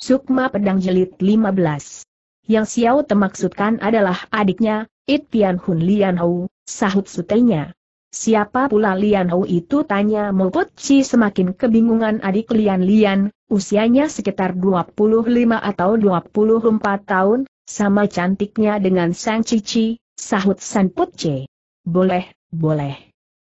Sukma Pedang Jelit 15. Yang Xiao termaksudkan adalah adiknya, It Pian Hun Lian Hou, sahut sutenya. Siapa pula Lian Hou itu tanya Mopot Chi semakin kebingungan adik Lian Lian, usianya sekitar 25 atau 24 tahun, sama cantiknya dengan Sang Cici, sahut San Put Chi. Boleh, boleh.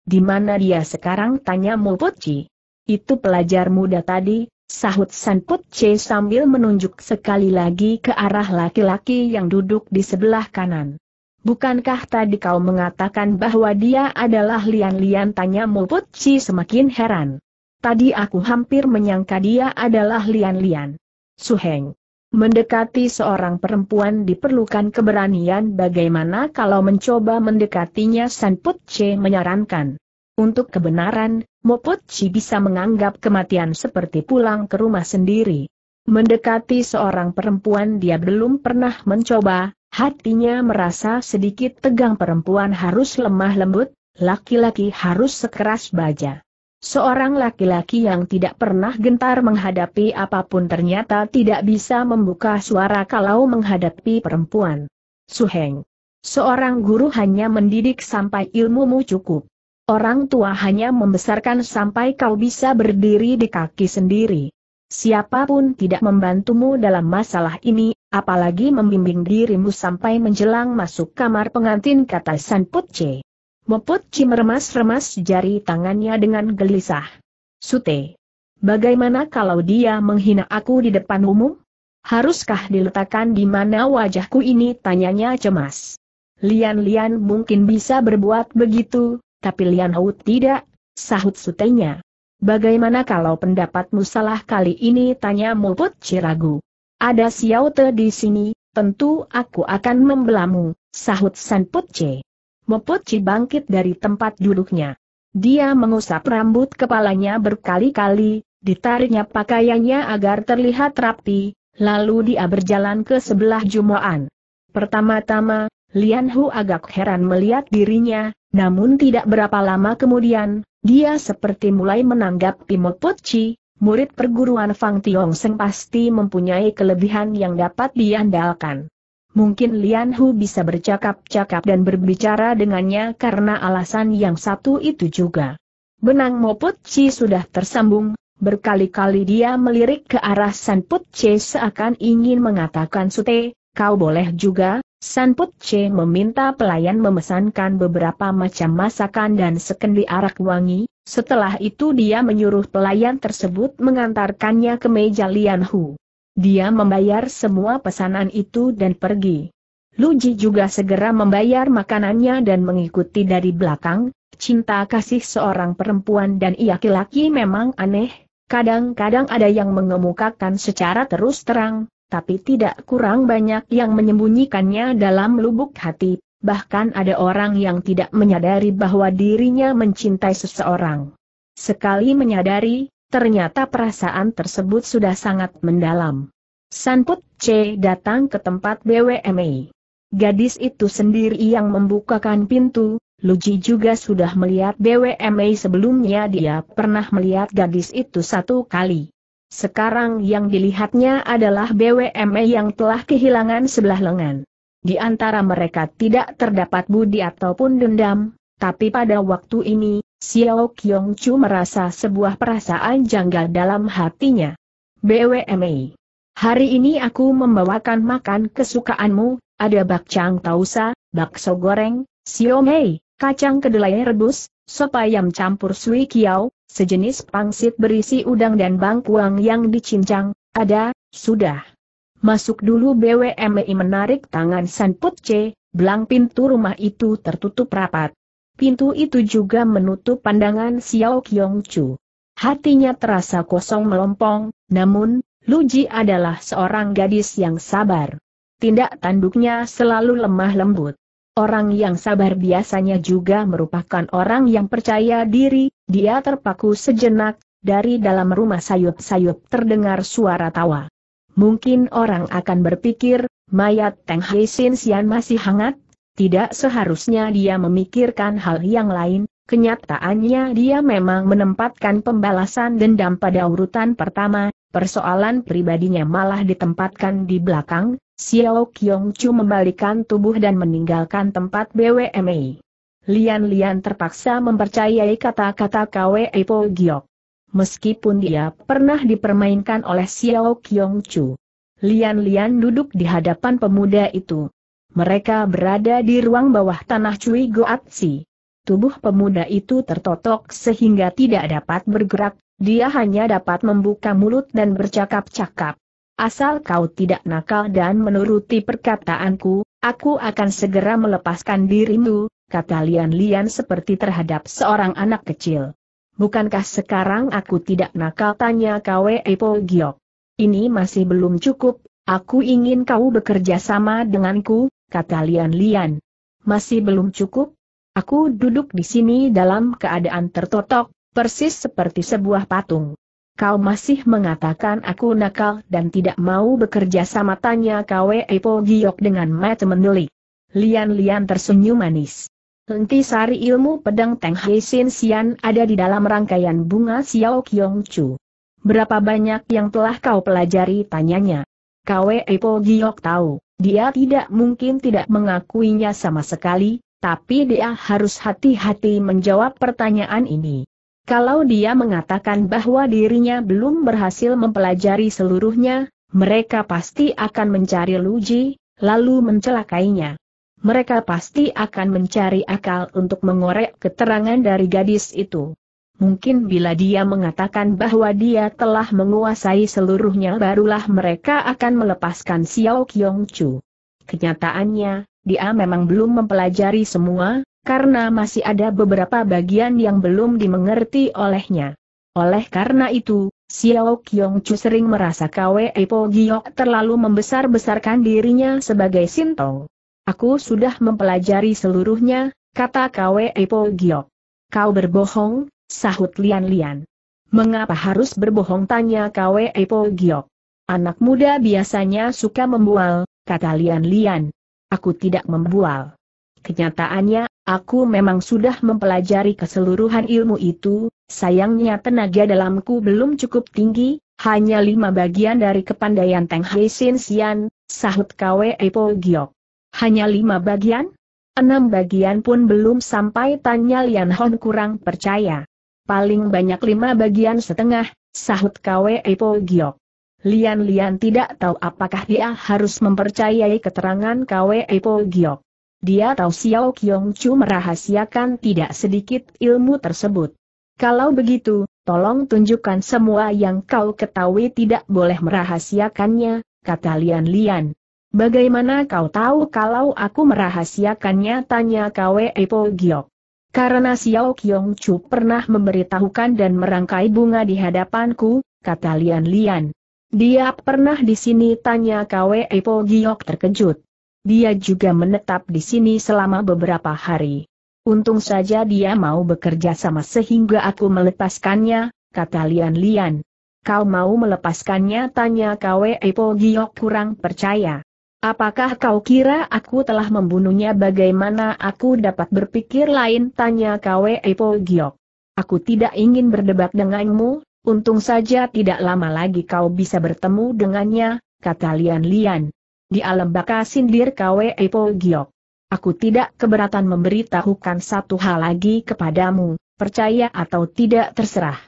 Di mana dia sekarang tanya Mopot Chi? Itu pelajar muda tadi, Sahut Put C sambil menunjuk sekali lagi ke arah laki-laki yang duduk di sebelah kanan. Bukankah tadi kau mengatakan bahwa dia adalah Lian-Lian tanya Mulput Che semakin heran. Tadi aku hampir menyangka dia adalah Lian-Lian. Suheng. Mendekati seorang perempuan diperlukan keberanian bagaimana kalau mencoba mendekatinya Put C menyarankan. Untuk kebenaran, Moputchi bisa menganggap kematian seperti pulang ke rumah sendiri. Mendekati seorang perempuan dia belum pernah mencoba, hatinya merasa sedikit tegang perempuan harus lemah lembut, laki-laki harus sekeras baja. Seorang laki-laki yang tidak pernah gentar menghadapi apapun ternyata tidak bisa membuka suara kalau menghadapi perempuan. Suheng. Seorang guru hanya mendidik sampai ilmumu cukup. Orang tua hanya membesarkan sampai kau bisa berdiri di kaki sendiri. Siapapun tidak membantumu dalam masalah ini, apalagi membimbing dirimu sampai menjelang masuk kamar pengantin kata San Putce. Meputci meremas-remas jari tangannya dengan gelisah. Sute. Bagaimana kalau dia menghina aku di depan umum? Haruskah diletakkan di mana wajahku ini tanyanya cemas. Lian-lian mungkin bisa berbuat begitu, tapi Lian Hou tidak, sahut sutenya. Bagaimana kalau pendapatmu salah kali ini tanya muput Ciragu. Ada Xiao Te di sini, tentu aku akan membelamu, sahut San Put Ce. Moput Ci bangkit dari tempat duduknya. Dia mengusap rambut kepalanya berkali-kali, ditariknya pakaiannya agar terlihat rapi, lalu dia berjalan ke sebelah Jumoan. Pertama-tama, Lian Hu agak heran melihat dirinya, namun tidak berapa lama kemudian, dia seperti mulai menanggap menanggapi Mopotci, murid perguruan Fang Tiong Seng pasti mempunyai kelebihan yang dapat diandalkan. Mungkin Lian Hu bisa bercakap-cakap dan berbicara dengannya karena alasan yang satu itu juga. Benang Moput Chi sudah tersambung, berkali-kali dia melirik ke arah San Put seakan ingin mengatakan Sute, kau boleh juga, San Put Che meminta pelayan memesankan beberapa macam masakan dan sekendi arak wangi, setelah itu dia menyuruh pelayan tersebut mengantarkannya ke meja Lian Hu. Dia membayar semua pesanan itu dan pergi. Lu Ji juga segera membayar makanannya dan mengikuti dari belakang, cinta kasih seorang perempuan dan ia laki-laki memang aneh, kadang-kadang ada yang mengemukakan secara terus terang, tapi tidak kurang banyak yang menyembunyikannya dalam lubuk hati, bahkan ada orang yang tidak menyadari bahwa dirinya mencintai seseorang. Sekali menyadari, ternyata perasaan tersebut sudah sangat mendalam. Sanput C datang ke tempat BWMA. Gadis itu sendiri yang membukakan pintu, Luji juga sudah melihat BWMA sebelumnya dia pernah melihat gadis itu satu kali. Sekarang yang dilihatnya adalah BWME yang telah kehilangan sebelah lengan. Di antara mereka tidak terdapat budi ataupun dendam, tapi pada waktu ini, Xiao Kyong Chu merasa sebuah perasaan janggal dalam hatinya. BWME, Hari ini aku membawakan makan kesukaanmu, ada bakcang tausa, bakso goreng, siomay, kacang kedelai rebus, sop ayam campur sui kiau, sejenis pangsit berisi udang dan bangkuang yang dicincang, ada, sudah. Masuk dulu BWMI menarik tangan Sanput C, belang pintu rumah itu tertutup rapat. Pintu itu juga menutup pandangan Xiao Kyong Chu. Hatinya terasa kosong melompong, namun, Luji adalah seorang gadis yang sabar. Tindak tanduknya selalu lemah lembut. Orang yang sabar biasanya juga merupakan orang yang percaya diri, dia terpaku sejenak, dari dalam rumah sayup-sayup terdengar suara tawa. Mungkin orang akan berpikir, mayat Teng Hei Sin Sian masih hangat, tidak seharusnya dia memikirkan hal yang lain, kenyataannya dia memang menempatkan pembalasan dendam pada urutan pertama, persoalan pribadinya malah ditempatkan di belakang, Xiao Qiongchu Chu membalikan tubuh dan meninggalkan tempat BWMI. Lian-lian terpaksa mempercayai kata-kata KWI Po Giok. Meskipun dia pernah dipermainkan oleh Xiao Qiongchu. Lian-lian duduk di hadapan pemuda itu. Mereka berada di ruang bawah tanah Cui Goatsi. Tubuh pemuda itu tertotok sehingga tidak dapat bergerak, dia hanya dapat membuka mulut dan bercakap-cakap. Asal kau tidak nakal dan menuruti perkataanku, aku akan segera melepaskan dirimu, kata Lian-Lian seperti terhadap seorang anak kecil. Bukankah sekarang aku tidak nakal tanya Kwe Epo Giok. Ini masih belum cukup, aku ingin kau bekerja sama denganku, kata Lian-Lian. Masih belum cukup? Aku duduk di sini dalam keadaan tertotok, persis seperti sebuah patung. Kau masih mengatakan aku nakal dan tidak mau bekerja sama tanya Kwe Epo Giok dengan mata mendelik. Lian-lian tersenyum manis. Henti sari ilmu pedang Teng Hei Sin Sian ada di dalam rangkaian bunga Xiao Kiong Chu. Berapa banyak yang telah kau pelajari tanyanya. Kwe Epo Giok tahu, dia tidak mungkin tidak mengakuinya sama sekali, tapi dia harus hati-hati menjawab pertanyaan ini. Kalau dia mengatakan bahwa dirinya belum berhasil mempelajari seluruhnya, mereka pasti akan mencari Luji, lalu mencelakainya. Mereka pasti akan mencari akal untuk mengorek keterangan dari gadis itu. Mungkin bila dia mengatakan bahwa dia telah menguasai seluruhnya barulah mereka akan melepaskan Xiao Qiong Chu. Kenyataannya, dia memang belum mempelajari semua, karena masih ada beberapa bagian yang belum dimengerti olehnya. Oleh karena itu, Xiao Qiong Chu sering merasa Kwe Po Giok terlalu membesar-besarkan dirinya sebagai Sintong. Aku sudah mempelajari seluruhnya, kata Kwe Po Giok. Kau berbohong, sahut Lian-Lian. Mengapa harus berbohong tanya Kwe Po Giok. Anak muda biasanya suka membual, kata Lian-Lian. Aku tidak membual. Kenyataannya, aku memang sudah mempelajari keseluruhan ilmu itu, sayangnya tenaga dalamku belum cukup tinggi, hanya lima bagian dari kepandaian Teng Hai Sin Sian, sahut Kwe Po Giok. Hanya lima bagian? Enam bagian pun belum sampai tanya Lian Hon kurang percaya. Paling banyak lima bagian setengah, sahut Kwe Po Giok. Lian-lian tidak tahu apakah dia harus mempercayai keterangan Kwe Po Giok. Dia tahu Xiao Qiong Chu merahasiakan tidak sedikit ilmu tersebut. Kalau begitu, tolong tunjukkan semua yang kau ketahui tidak boleh merahasiakannya, kata Lian Lian. Bagaimana kau tahu kalau aku merahasiakannya? Tanya Kwe Epo Giok. Karena Xiao Qiong Chu pernah memberitahukan dan merangkai bunga di hadapanku, kata Lian Lian. Dia pernah di sini tanya Kwe Epo Giok terkejut. Dia juga menetap di sini selama beberapa hari. Untung saja dia mau bekerja sama sehingga aku melepaskannya, kata Lian Lian. Kau mau melepaskannya tanya Kwe Epo Giok kurang percaya. Apakah kau kira aku telah membunuhnya bagaimana aku dapat berpikir lain tanya Kwe Epo Giok. Aku tidak ingin berdebat denganmu, untung saja tidak lama lagi kau bisa bertemu dengannya, kata Lian Lian di alam baka sindir KWE Po Giok. Aku tidak keberatan memberitahukan satu hal lagi kepadamu, percaya atau tidak terserah.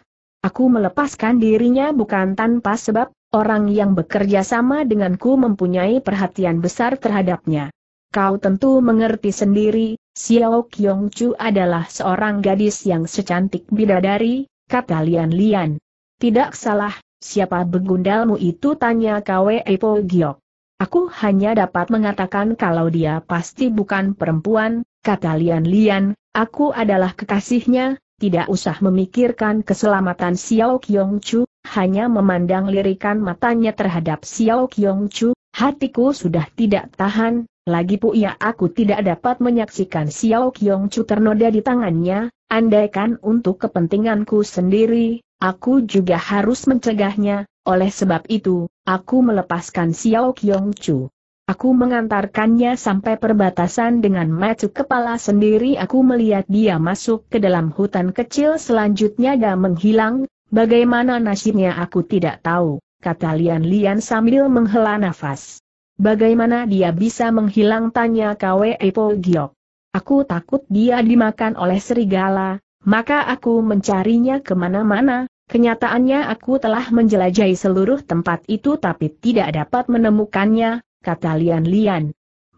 Aku melepaskan dirinya bukan tanpa sebab, orang yang bekerja sama denganku mempunyai perhatian besar terhadapnya. Kau tentu mengerti sendiri, Xiao Kyong Chu adalah seorang gadis yang secantik bidadari, kata Lian Lian. Tidak salah, siapa begundalmu itu tanya Kwe Epo Giok. Aku hanya dapat mengatakan kalau dia pasti bukan perempuan, kata Lian Lian, aku adalah kekasihnya, tidak usah memikirkan keselamatan Xiao Qiong Chu, hanya memandang lirikan matanya terhadap Xiao Qiong Chu, hatiku sudah tidak tahan, lagi ya aku tidak dapat menyaksikan Xiao Qiong Chu ternoda di tangannya, andaikan untuk kepentinganku sendiri, Aku juga harus mencegahnya, oleh sebab itu, aku melepaskan Xiao Qiong Chu. Aku mengantarkannya sampai perbatasan dengan maju kepala sendiri aku melihat dia masuk ke dalam hutan kecil selanjutnya dia menghilang, bagaimana nasibnya aku tidak tahu, kata Lian Lian sambil menghela nafas. Bagaimana dia bisa menghilang tanya Kwe Epo Giok. Aku takut dia dimakan oleh serigala, maka aku mencarinya kemana-mana, kenyataannya aku telah menjelajahi seluruh tempat itu tapi tidak dapat menemukannya, kata Lian Lian.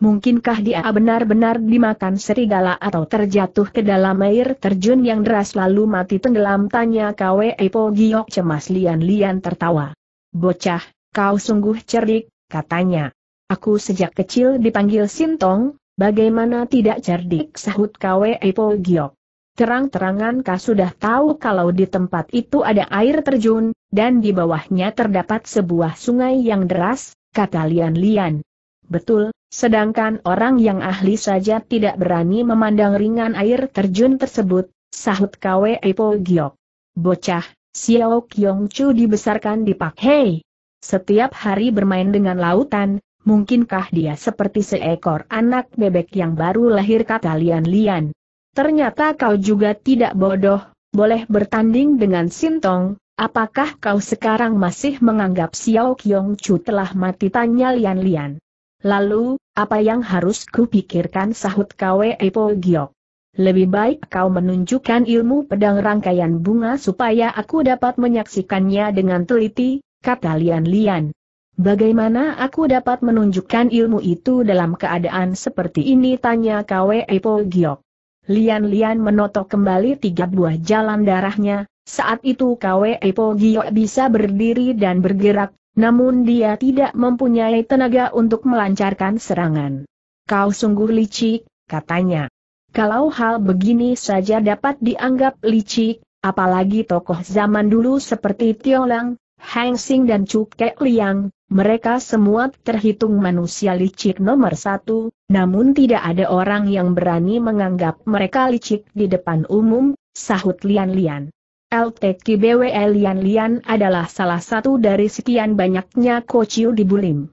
Mungkinkah dia benar-benar dimakan serigala atau terjatuh ke dalam air terjun yang deras lalu mati tenggelam tanya Kwe Epo Giok cemas lian-lian tertawa. Bocah, kau sungguh cerdik, katanya. Aku sejak kecil dipanggil Sintong, bagaimana tidak cerdik sahut Kwe Epo Giok. Terang-terangan kau sudah tahu kalau di tempat itu ada air terjun, dan di bawahnya terdapat sebuah sungai yang deras, kata Lian-Lian. Betul, sedangkan orang yang ahli saja tidak berani memandang ringan air terjun tersebut, sahut Kwe Ipo Giok. Bocah, Xiao Kyong Chu dibesarkan di Pak Hei. Setiap hari bermain dengan lautan, mungkinkah dia seperti seekor anak bebek yang baru lahir kata Lian Lian. Ternyata kau juga tidak bodoh, boleh bertanding dengan Sintong, apakah kau sekarang masih menganggap Xiao Qiong Chu telah mati tanya Lian Lian. Lalu, apa yang harus kupikirkan sahut Kwe Epo Giok? Lebih baik kau menunjukkan ilmu pedang rangkaian bunga supaya aku dapat menyaksikannya dengan teliti, kata Lian Lian. Bagaimana aku dapat menunjukkan ilmu itu dalam keadaan seperti ini tanya Kwe Epo Giok. Lian-lian menotok kembali tiga buah jalan darahnya, saat itu Kwe Po Gio bisa berdiri dan bergerak, namun dia tidak mempunyai tenaga untuk melancarkan serangan. Kau sungguh licik, katanya. Kalau hal begini saja dapat dianggap licik, apalagi tokoh zaman dulu seperti Tiolang, Hengsing Sing dan Cuk Kek Liang, mereka semua terhitung manusia licik nomor satu, namun tidak ada orang yang berani menganggap mereka licik di depan umum, sahut Lian Lian. LTKBW Lian Lian adalah salah satu dari sekian banyaknya kociu di Bulim.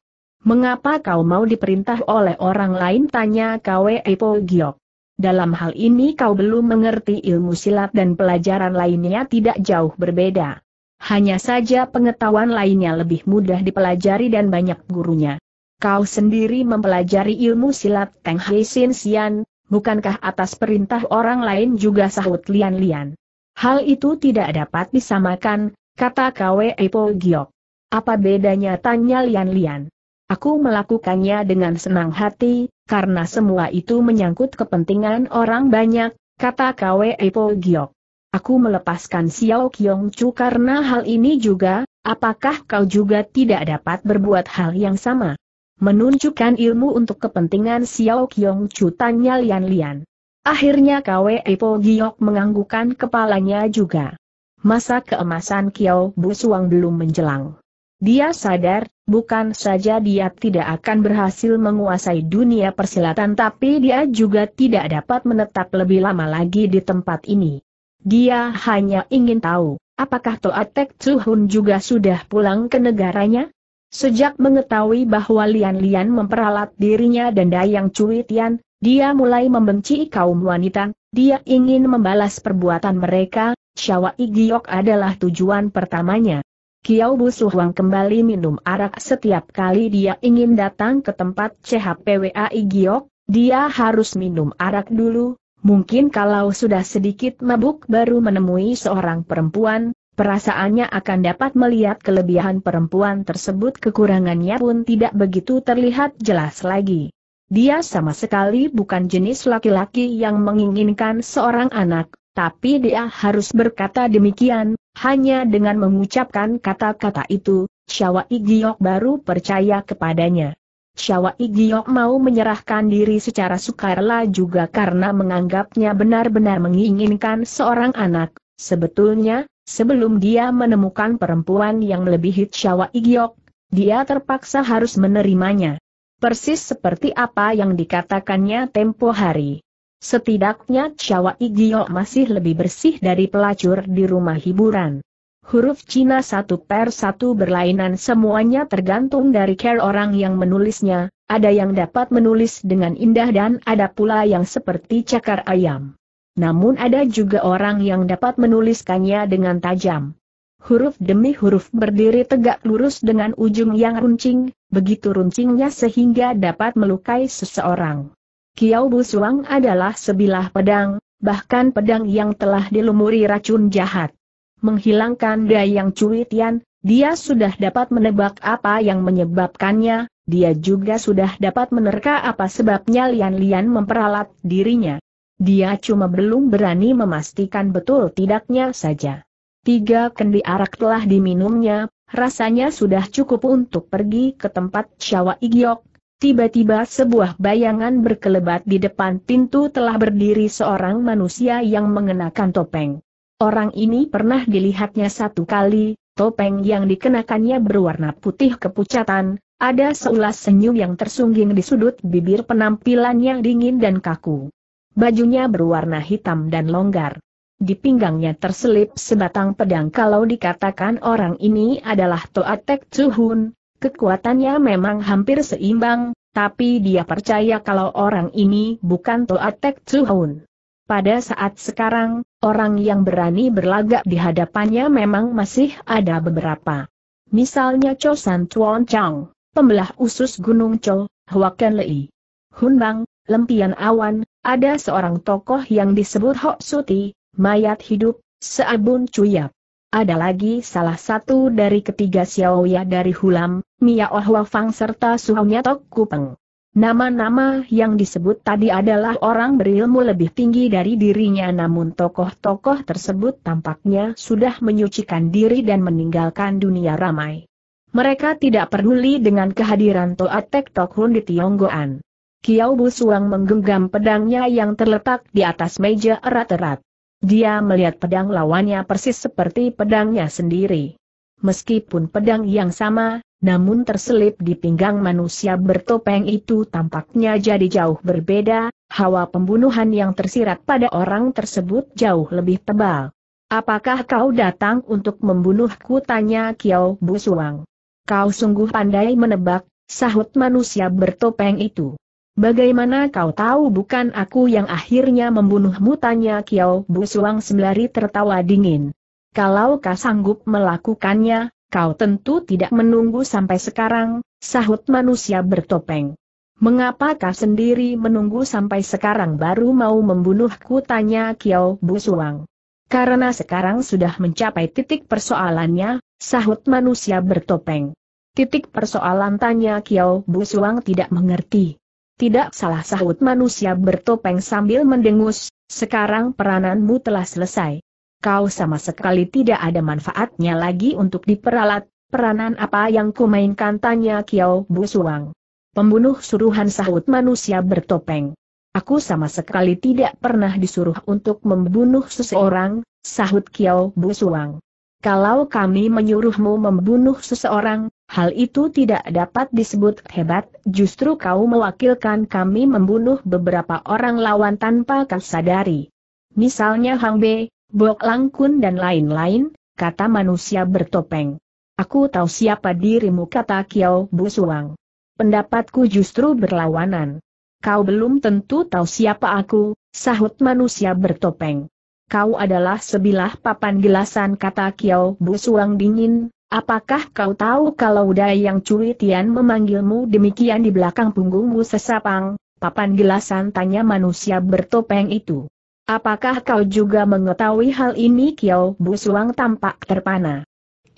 Mengapa kau mau diperintah oleh orang lain tanya KWE Epo Giok. Dalam hal ini kau belum mengerti ilmu silat dan pelajaran lainnya tidak jauh berbeda. Hanya saja pengetahuan lainnya lebih mudah dipelajari dan banyak gurunya. Kau sendiri mempelajari ilmu silat Teng Hei Sin Sian, bukankah atas perintah orang lain juga sahut lian-lian? Hal itu tidak dapat disamakan, kata Kwe Epo Giok. Apa bedanya tanya lian-lian? Aku melakukannya dengan senang hati, karena semua itu menyangkut kepentingan orang banyak, kata Kwe Epo Giok. Aku melepaskan Xiao Qiong Chu karena hal ini juga, apakah kau juga tidak dapat berbuat hal yang sama? Menunjukkan ilmu untuk kepentingan Xiao Qiong Chu tanya Lian Lian. Akhirnya Kwe Epo Giok menganggukkan kepalanya juga. Masa keemasan Kiao Bu Suang belum menjelang. Dia sadar, bukan saja dia tidak akan berhasil menguasai dunia persilatan tapi dia juga tidak dapat menetap lebih lama lagi di tempat ini. Dia hanya ingin tahu, apakah Toatek Tsuhun juga sudah pulang ke negaranya? Sejak mengetahui bahwa Lian-Lian memperalat dirinya dan Dayang Cui Tian, dia mulai membenci kaum wanita, dia ingin membalas perbuatan mereka, Syawa Igiok adalah tujuan pertamanya. Kiau Busuhuang kembali minum arak setiap kali dia ingin datang ke tempat CHPWA Igiok, dia harus minum arak dulu, Mungkin kalau sudah sedikit mabuk baru menemui seorang perempuan, perasaannya akan dapat melihat kelebihan perempuan tersebut kekurangannya pun tidak begitu terlihat jelas lagi. Dia sama sekali bukan jenis laki-laki yang menginginkan seorang anak, tapi dia harus berkata demikian, hanya dengan mengucapkan kata-kata itu, Syawa Igiok baru percaya kepadanya. Syawa Giok mau menyerahkan diri secara sukarela juga karena menganggapnya benar-benar menginginkan seorang anak. Sebetulnya, sebelum dia menemukan perempuan yang melebihi Syawa Giok, dia terpaksa harus menerimanya. Persis seperti apa yang dikatakannya tempo hari. Setidaknya Syawa Giok masih lebih bersih dari pelacur di rumah hiburan. Huruf Cina satu per satu berlainan semuanya tergantung dari care orang yang menulisnya, ada yang dapat menulis dengan indah dan ada pula yang seperti cakar ayam. Namun ada juga orang yang dapat menuliskannya dengan tajam. Huruf demi huruf berdiri tegak lurus dengan ujung yang runcing, begitu runcingnya sehingga dapat melukai seseorang. Kiau Busuang adalah sebilah pedang, bahkan pedang yang telah dilumuri racun jahat. Menghilangkan hmm. dayang yang cuitian, dia sudah dapat menebak apa yang menyebabkannya, dia juga sudah dapat menerka apa sebabnya Lian-Lian memperalat dirinya. Dia cuma belum berani memastikan betul tidaknya saja. Tiga kendi arak telah diminumnya, rasanya sudah cukup untuk pergi ke tempat Syawa Igyok. Tiba-tiba sebuah bayangan berkelebat di depan pintu telah berdiri seorang manusia yang mengenakan topeng. Orang ini pernah dilihatnya satu kali, topeng yang dikenakannya berwarna putih kepucatan, ada seulas senyum yang tersungging di sudut bibir penampilannya dingin dan kaku. Bajunya berwarna hitam dan longgar. Di pinggangnya terselip sebatang pedang kalau dikatakan orang ini adalah Toatek Chuhun, kekuatannya memang hampir seimbang, tapi dia percaya kalau orang ini bukan Toatek Chuhun. Pada saat sekarang, orang yang berani berlagak di hadapannya memang masih ada beberapa. Misalnya Cho San Tuan Chang, pembelah usus Gunung Cho, Huakan Lei, Hun Bang, Lempian Awan, ada seorang tokoh yang disebut Hok Suti, mayat hidup, Seabun Cuyap. Ada lagi salah satu dari ketiga Xiaoya dari Hulam, Mia Ohwa Fang serta Suhonya Tok Kupeng. Nama-nama yang disebut tadi adalah orang berilmu lebih tinggi dari dirinya namun tokoh-tokoh tersebut tampaknya sudah menyucikan diri dan meninggalkan dunia ramai. Mereka tidak peduli dengan kehadiran Toa Tek Tok Hun di Tionggoan. Kiao Busuang menggenggam pedangnya yang terletak di atas meja erat-erat. Dia melihat pedang lawannya persis seperti pedangnya sendiri. Meskipun pedang yang sama, namun terselip di pinggang manusia bertopeng itu tampaknya jadi jauh berbeda, hawa pembunuhan yang tersirat pada orang tersebut jauh lebih tebal. Apakah kau datang untuk membunuhku? Tanya Kiao Suang. Kau sungguh pandai menebak, sahut manusia bertopeng itu. Bagaimana kau tahu bukan aku yang akhirnya membunuhmu? Tanya Kiao Suang sembari tertawa dingin. Kalau kau sanggup melakukannya, Kau tentu tidak menunggu sampai sekarang, sahut manusia bertopeng. Mengapa kau sendiri menunggu sampai sekarang baru mau membunuhku tanya Kiao Suang. Karena sekarang sudah mencapai titik persoalannya, sahut manusia bertopeng. Titik persoalan tanya Kiao Suang tidak mengerti. Tidak salah sahut manusia bertopeng sambil mendengus, sekarang perananmu telah selesai kau sama sekali tidak ada manfaatnya lagi untuk diperalat, peranan apa yang kumainkan tanya Kiao Busuang. Pembunuh suruhan sahut manusia bertopeng. Aku sama sekali tidak pernah disuruh untuk membunuh seseorang, sahut Kiao Busuang. Kalau kami menyuruhmu membunuh seseorang, hal itu tidak dapat disebut hebat, justru kau mewakilkan kami membunuh beberapa orang lawan tanpa kau sadari. Misalnya Hang Bei, bok langkun dan lain-lain, kata manusia bertopeng. Aku tahu siapa dirimu kata Kiao Busuang. Pendapatku justru berlawanan. Kau belum tentu tahu siapa aku, sahut manusia bertopeng. Kau adalah sebilah papan gelasan kata Kiao Busuang dingin, apakah kau tahu kalau Dayang Cui Tian memanggilmu demikian di belakang punggungmu sesapang, papan gelasan tanya manusia bertopeng itu. Apakah kau juga mengetahui hal ini Kiao Busuang tampak terpana?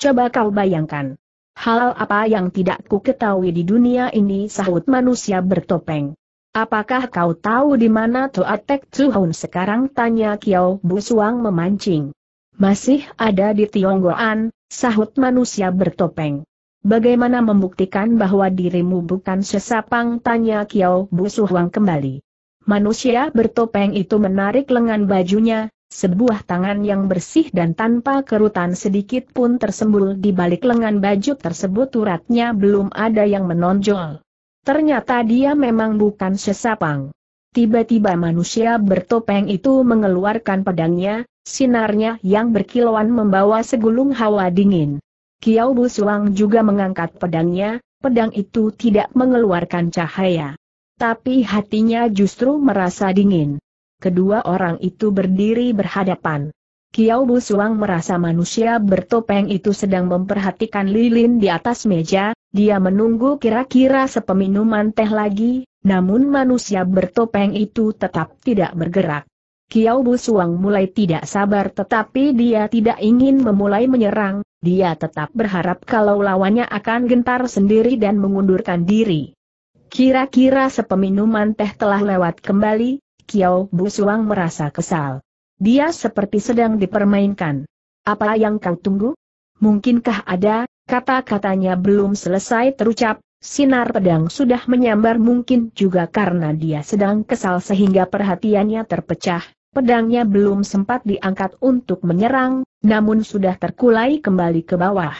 Coba kau bayangkan. Hal apa yang tidak ku ketahui di dunia ini sahut manusia bertopeng. Apakah kau tahu di mana Tek Tuhun sekarang tanya Kiao Busuang memancing. Masih ada di Tionggoan, sahut manusia bertopeng. Bagaimana membuktikan bahwa dirimu bukan sesapang tanya Kiao Busuang kembali. Manusia bertopeng itu menarik lengan bajunya, sebuah tangan yang bersih dan tanpa kerutan sedikit pun tersembul di balik lengan baju tersebut uratnya belum ada yang menonjol. Ternyata dia memang bukan sesapang. Tiba-tiba manusia bertopeng itu mengeluarkan pedangnya, sinarnya yang berkilauan membawa segulung hawa dingin. Kiau Busuang juga mengangkat pedangnya, pedang itu tidak mengeluarkan cahaya. Tapi hatinya justru merasa dingin. Kedua orang itu berdiri berhadapan. Kiau Suang merasa manusia bertopeng itu sedang memperhatikan lilin di atas meja, dia menunggu kira-kira sepeminuman teh lagi, namun manusia bertopeng itu tetap tidak bergerak. Kiau Suang mulai tidak sabar tetapi dia tidak ingin memulai menyerang, dia tetap berharap kalau lawannya akan gentar sendiri dan mengundurkan diri. Kira-kira sepeminuman teh telah lewat kembali, Kiao Bu Suang merasa kesal. Dia seperti sedang dipermainkan. Apa yang kau tunggu? Mungkinkah ada, kata-katanya belum selesai terucap, sinar pedang sudah menyambar mungkin juga karena dia sedang kesal sehingga perhatiannya terpecah, pedangnya belum sempat diangkat untuk menyerang, namun sudah terkulai kembali ke bawah.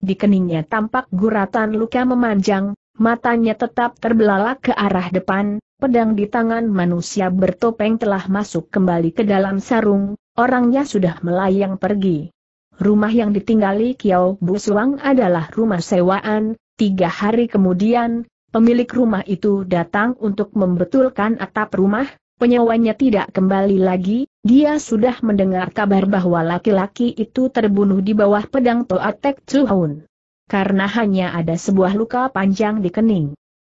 Di keningnya tampak guratan luka memanjang, matanya tetap terbelalak ke arah depan, pedang di tangan manusia bertopeng telah masuk kembali ke dalam sarung, orangnya sudah melayang pergi. Rumah yang ditinggali Kiao Busuang adalah rumah sewaan, tiga hari kemudian, pemilik rumah itu datang untuk membetulkan atap rumah, Penyewanya tidak kembali lagi, dia sudah mendengar kabar bahwa laki-laki itu terbunuh di bawah pedang Toatek Tsuhun karena hanya ada sebuah luka panjang di kening.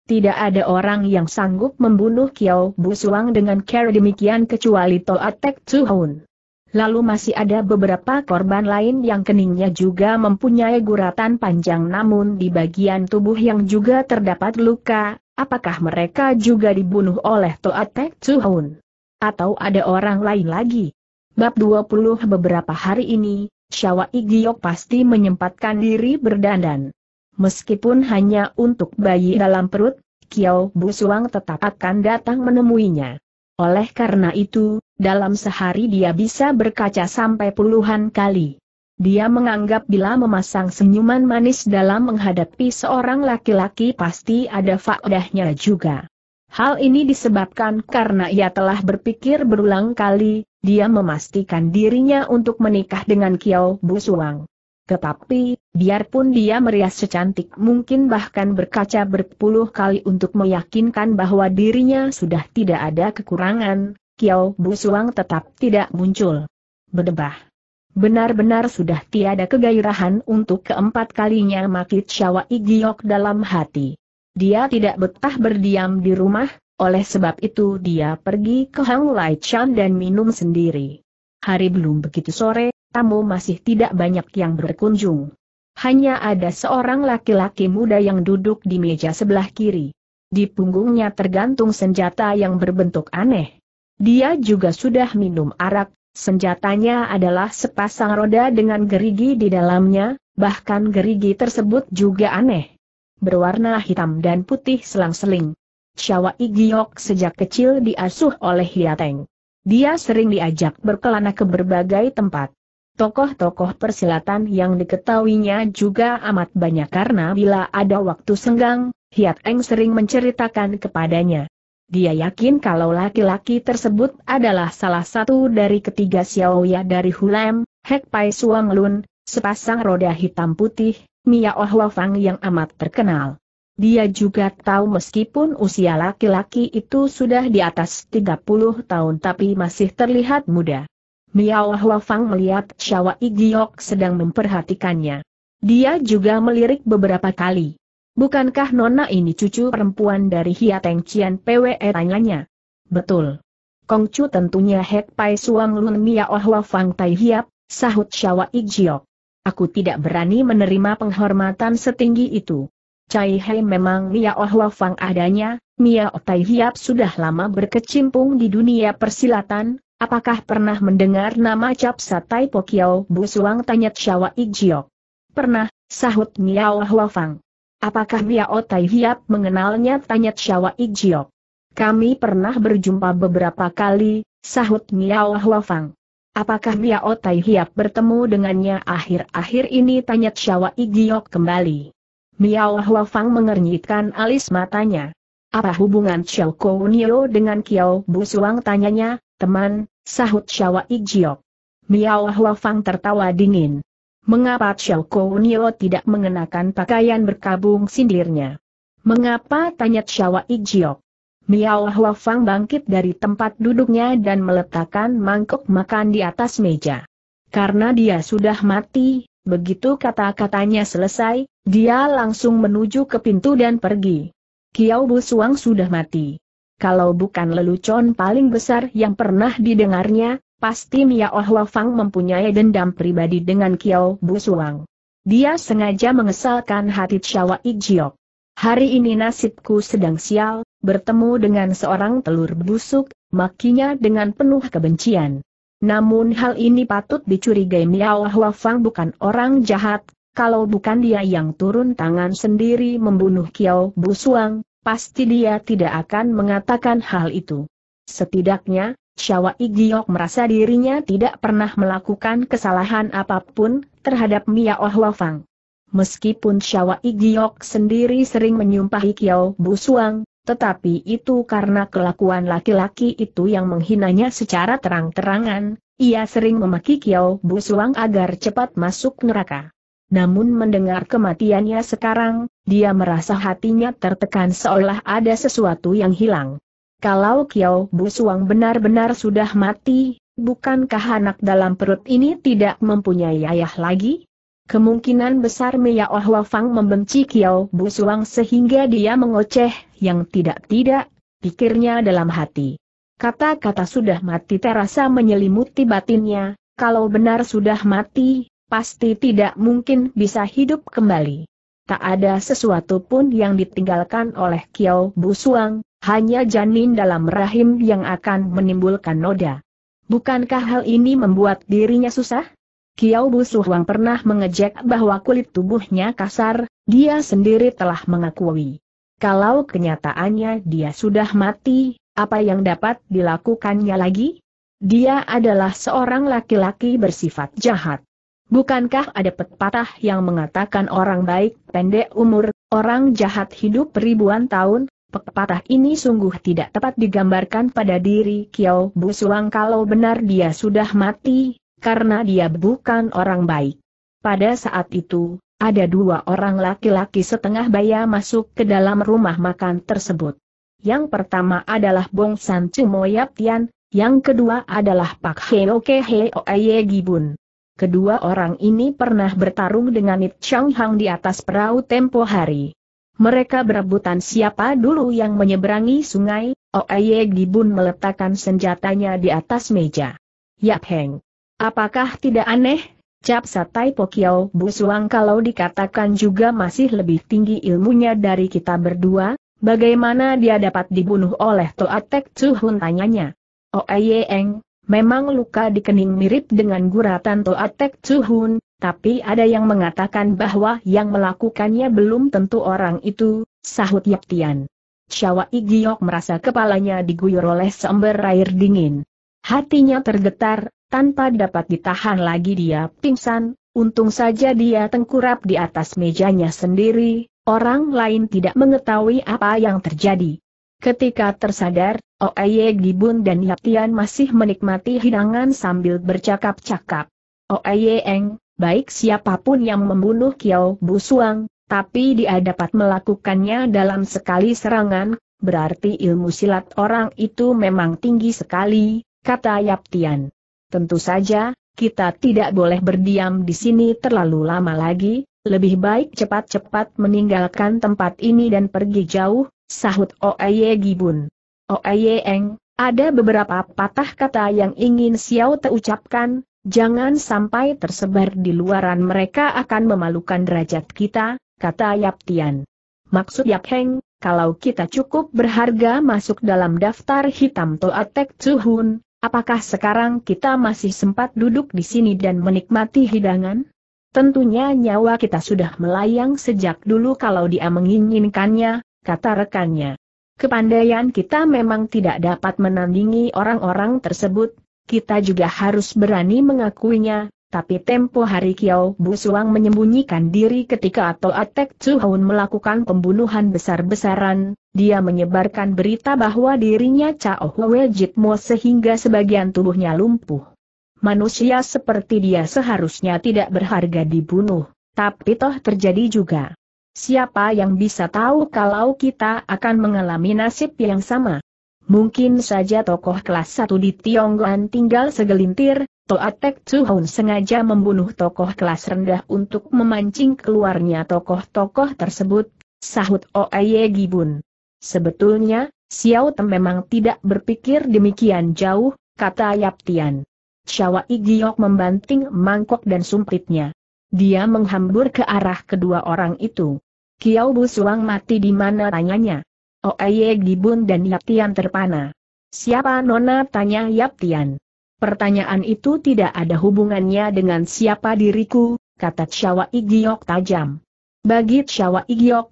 Tidak ada orang yang sanggup membunuh Kiao Busuang dengan cara demikian kecuali Toa Tek Tuhun. Lalu masih ada beberapa korban lain yang keningnya juga mempunyai guratan panjang namun di bagian tubuh yang juga terdapat luka, apakah mereka juga dibunuh oleh Toa Tek Tuhun? Atau ada orang lain lagi? Bab 20 beberapa hari ini, Syawa Igiok pasti menyempatkan diri berdandan. Meskipun hanya untuk bayi dalam perut, Kiao Busuang tetap akan datang menemuinya. Oleh karena itu, dalam sehari dia bisa berkaca sampai puluhan kali. Dia menganggap bila memasang senyuman manis dalam menghadapi seorang laki-laki pasti ada faedahnya juga. Hal ini disebabkan karena ia telah berpikir berulang kali, dia memastikan dirinya untuk menikah dengan Kiao Busuang. Tetapi, biarpun dia merias secantik mungkin bahkan berkaca berpuluh kali untuk meyakinkan bahwa dirinya sudah tidak ada kekurangan, Kiao Busuang tetap tidak muncul. Berdebah. Benar-benar sudah tiada kegairahan untuk keempat kalinya Makit Syawa Igiok dalam hati. Dia tidak betah berdiam di rumah, oleh sebab itu dia pergi ke Hang Lai Chan dan minum sendiri. Hari belum begitu sore, tamu masih tidak banyak yang berkunjung. Hanya ada seorang laki-laki muda yang duduk di meja sebelah kiri. Di punggungnya tergantung senjata yang berbentuk aneh. Dia juga sudah minum arak, senjatanya adalah sepasang roda dengan gerigi di dalamnya, bahkan gerigi tersebut juga aneh. Berwarna hitam dan putih selang-seling, Chawa Igiok sejak kecil diasuh oleh Hiateng. Dia sering diajak berkelana ke berbagai tempat. Tokoh-tokoh persilatan yang diketahuinya juga amat banyak karena bila ada waktu senggang, Hiateng sering menceritakan kepadanya. Dia yakin kalau laki-laki tersebut adalah salah satu dari ketiga Xiaoya dari Hulam, Hek Pai Suang Lun, sepasang roda hitam putih, Mia Oh Fang yang amat terkenal. Dia juga tahu meskipun usia laki-laki itu sudah di atas 30 tahun tapi masih terlihat muda. Miao Huafang melihat Shawa Igiok sedang memperhatikannya. Dia juga melirik beberapa kali. Bukankah Nona ini cucu perempuan dari Hiateng Cian PWE tanyanya? Betul. Kongcu tentunya Hek Pai Suang Lun Miao Huafang Tai Hiap, sahut Shawa Igiok. Aku tidak berani menerima penghormatan setinggi itu. Cai Hei memang Miao oh Hua Fang adanya, Miao oh Tai Hiap sudah lama berkecimpung di dunia persilatan, apakah pernah mendengar nama Cap Satai Pokiao Busuang tanya Syawa Ijiok? Pernah, sahut Miao oh Hua Fang. Apakah Miao Tai Hiap mengenalnya tanya Syawa Ijiok? Kami pernah berjumpa beberapa kali, sahut Miao Hua Fang. Apakah Miao Tai Hiap bertemu dengannya akhir-akhir ini tanya Syawa Ijiok kembali. Miao Fang mengernyitkan alis matanya. Apa hubungan Xiao Kounio dengan Kiao Suang? tanyanya, teman, sahut Xiao Ijiok. Miao Fang tertawa dingin. Mengapa Xiao Kounio tidak mengenakan pakaian berkabung sindirnya? Mengapa tanya Xiao Ijiok? Miao Fang bangkit dari tempat duduknya dan meletakkan mangkuk makan di atas meja. Karena dia sudah mati, Begitu kata-katanya selesai, dia langsung menuju ke pintu dan pergi. Kiau Busuang sudah mati. Kalau bukan lelucon paling besar yang pernah didengarnya, pasti Mia Oh Wafang mempunyai dendam pribadi dengan Kiau Busuang. Dia sengaja mengesalkan hati Chawa Ijiok. Hari ini nasibku sedang sial, bertemu dengan seorang telur busuk, makinya dengan penuh kebencian. Namun hal ini patut dicurigai Miao Huafang bukan orang jahat, kalau bukan dia yang turun tangan sendiri membunuh Kiao Busuang, pasti dia tidak akan mengatakan hal itu. Setidaknya, Syawa Igiok merasa dirinya tidak pernah melakukan kesalahan apapun terhadap Miao Huafang. Meskipun Syawa Igiok sendiri sering menyumpahi Kiao Busuang, tetapi itu karena kelakuan laki-laki itu yang menghinanya secara terang-terangan, ia sering memaki Kiao Busuang agar cepat masuk neraka. Namun mendengar kematiannya sekarang, dia merasa hatinya tertekan seolah ada sesuatu yang hilang. Kalau Kiao Busuang benar-benar sudah mati, bukankah anak dalam perut ini tidak mempunyai ayah lagi? Kemungkinan besar Mia Ohwa Fang membenci Kiao Busuang sehingga dia mengoceh, yang tidak-tidak, pikirnya dalam hati. Kata-kata sudah mati terasa menyelimuti batinnya, kalau benar sudah mati, pasti tidak mungkin bisa hidup kembali. Tak ada sesuatu pun yang ditinggalkan oleh Kiao Busuang, hanya janin dalam rahim yang akan menimbulkan noda. Bukankah hal ini membuat dirinya susah? Kiao Busu Huang pernah mengejek bahwa kulit tubuhnya kasar, dia sendiri telah mengakui. Kalau kenyataannya dia sudah mati, apa yang dapat dilakukannya lagi? Dia adalah seorang laki-laki bersifat jahat. Bukankah ada pepatah yang mengatakan orang baik pendek umur, orang jahat hidup ribuan tahun? Pepatah ini sungguh tidak tepat digambarkan pada diri Kiao Busuang kalau benar dia sudah mati, karena dia bukan orang baik. Pada saat itu, ada dua orang laki-laki setengah baya masuk ke dalam rumah makan tersebut. Yang pertama adalah Bong San Yap Tian, yang kedua adalah Pak Heo Ke Heo Aye Gibun. Kedua orang ini pernah bertarung dengan Nip Chang Hang di atas perahu tempo hari. Mereka berebutan siapa dulu yang menyeberangi sungai, Aye Gibun meletakkan senjatanya di atas meja. Yap Heng. Apakah tidak aneh? Cap Satai Pokiao Busuang kalau dikatakan juga masih lebih tinggi ilmunya dari kita berdua, bagaimana dia dapat dibunuh oleh Toa Toatek Tsuhun tanyanya. Oeyeng, oh, memang luka di kening mirip dengan guratan Toa Tek Tsuhun, tapi ada yang mengatakan bahwa yang melakukannya belum tentu orang itu, sahut Yap Tian. Syawa Igiok merasa kepalanya diguyur oleh seember air dingin. Hatinya tergetar, tanpa dapat ditahan lagi dia pingsan, untung saja dia tengkurap di atas mejanya sendiri, orang lain tidak mengetahui apa yang terjadi. Ketika tersadar, Oeye Gibun dan Yap Tian masih menikmati hidangan sambil bercakap-cakap. Oeye Eng, baik siapapun yang membunuh Kiao Suang, tapi dia dapat melakukannya dalam sekali serangan, berarti ilmu silat orang itu memang tinggi sekali, kata Yap Tian. Tentu saja, kita tidak boleh berdiam di sini terlalu lama lagi, lebih baik cepat-cepat meninggalkan tempat ini dan pergi jauh, sahut Oeye Gibun. Oeye Eng, ada beberapa patah kata yang ingin Xiao Te ucapkan, jangan sampai tersebar di luaran mereka akan memalukan derajat kita, kata Yap Tian. Maksud Yap Heng, kalau kita cukup berharga masuk dalam daftar hitam Toatek Tsuhun, Apakah sekarang kita masih sempat duduk di sini dan menikmati hidangan? Tentunya nyawa kita sudah melayang sejak dulu kalau dia menginginkannya, kata rekannya. Kepandaian kita memang tidak dapat menandingi orang-orang tersebut, kita juga harus berani mengakuinya, tapi tempo hari Kiao Suang menyembunyikan diri ketika atau Atek Chu Chuhun melakukan pembunuhan besar-besaran, dia menyebarkan berita bahwa dirinya Cao Hwe Jitmo sehingga sebagian tubuhnya lumpuh. Manusia seperti dia seharusnya tidak berharga dibunuh, tapi toh terjadi juga. Siapa yang bisa tahu kalau kita akan mengalami nasib yang sama? Mungkin saja tokoh kelas satu di Tionggoan tinggal segelintir, Toatek Tsuhun sengaja membunuh tokoh kelas rendah untuk memancing keluarnya tokoh-tokoh tersebut, sahut Oeye Gibun. Sebetulnya, Xiao Tem memang tidak berpikir demikian jauh, kata Yap Tian. Shawa Igiok membanting mangkok dan sumpitnya. Dia menghambur ke arah kedua orang itu. Kiao Bu Suang mati di mana tanyanya? Oeye Gibun dan Yap Tian terpana. Siapa Nona tanya Yap Tian. Pertanyaan itu tidak ada hubungannya dengan siapa diriku, kata Chawa Igiok tajam. Bagi Chawa Igiok,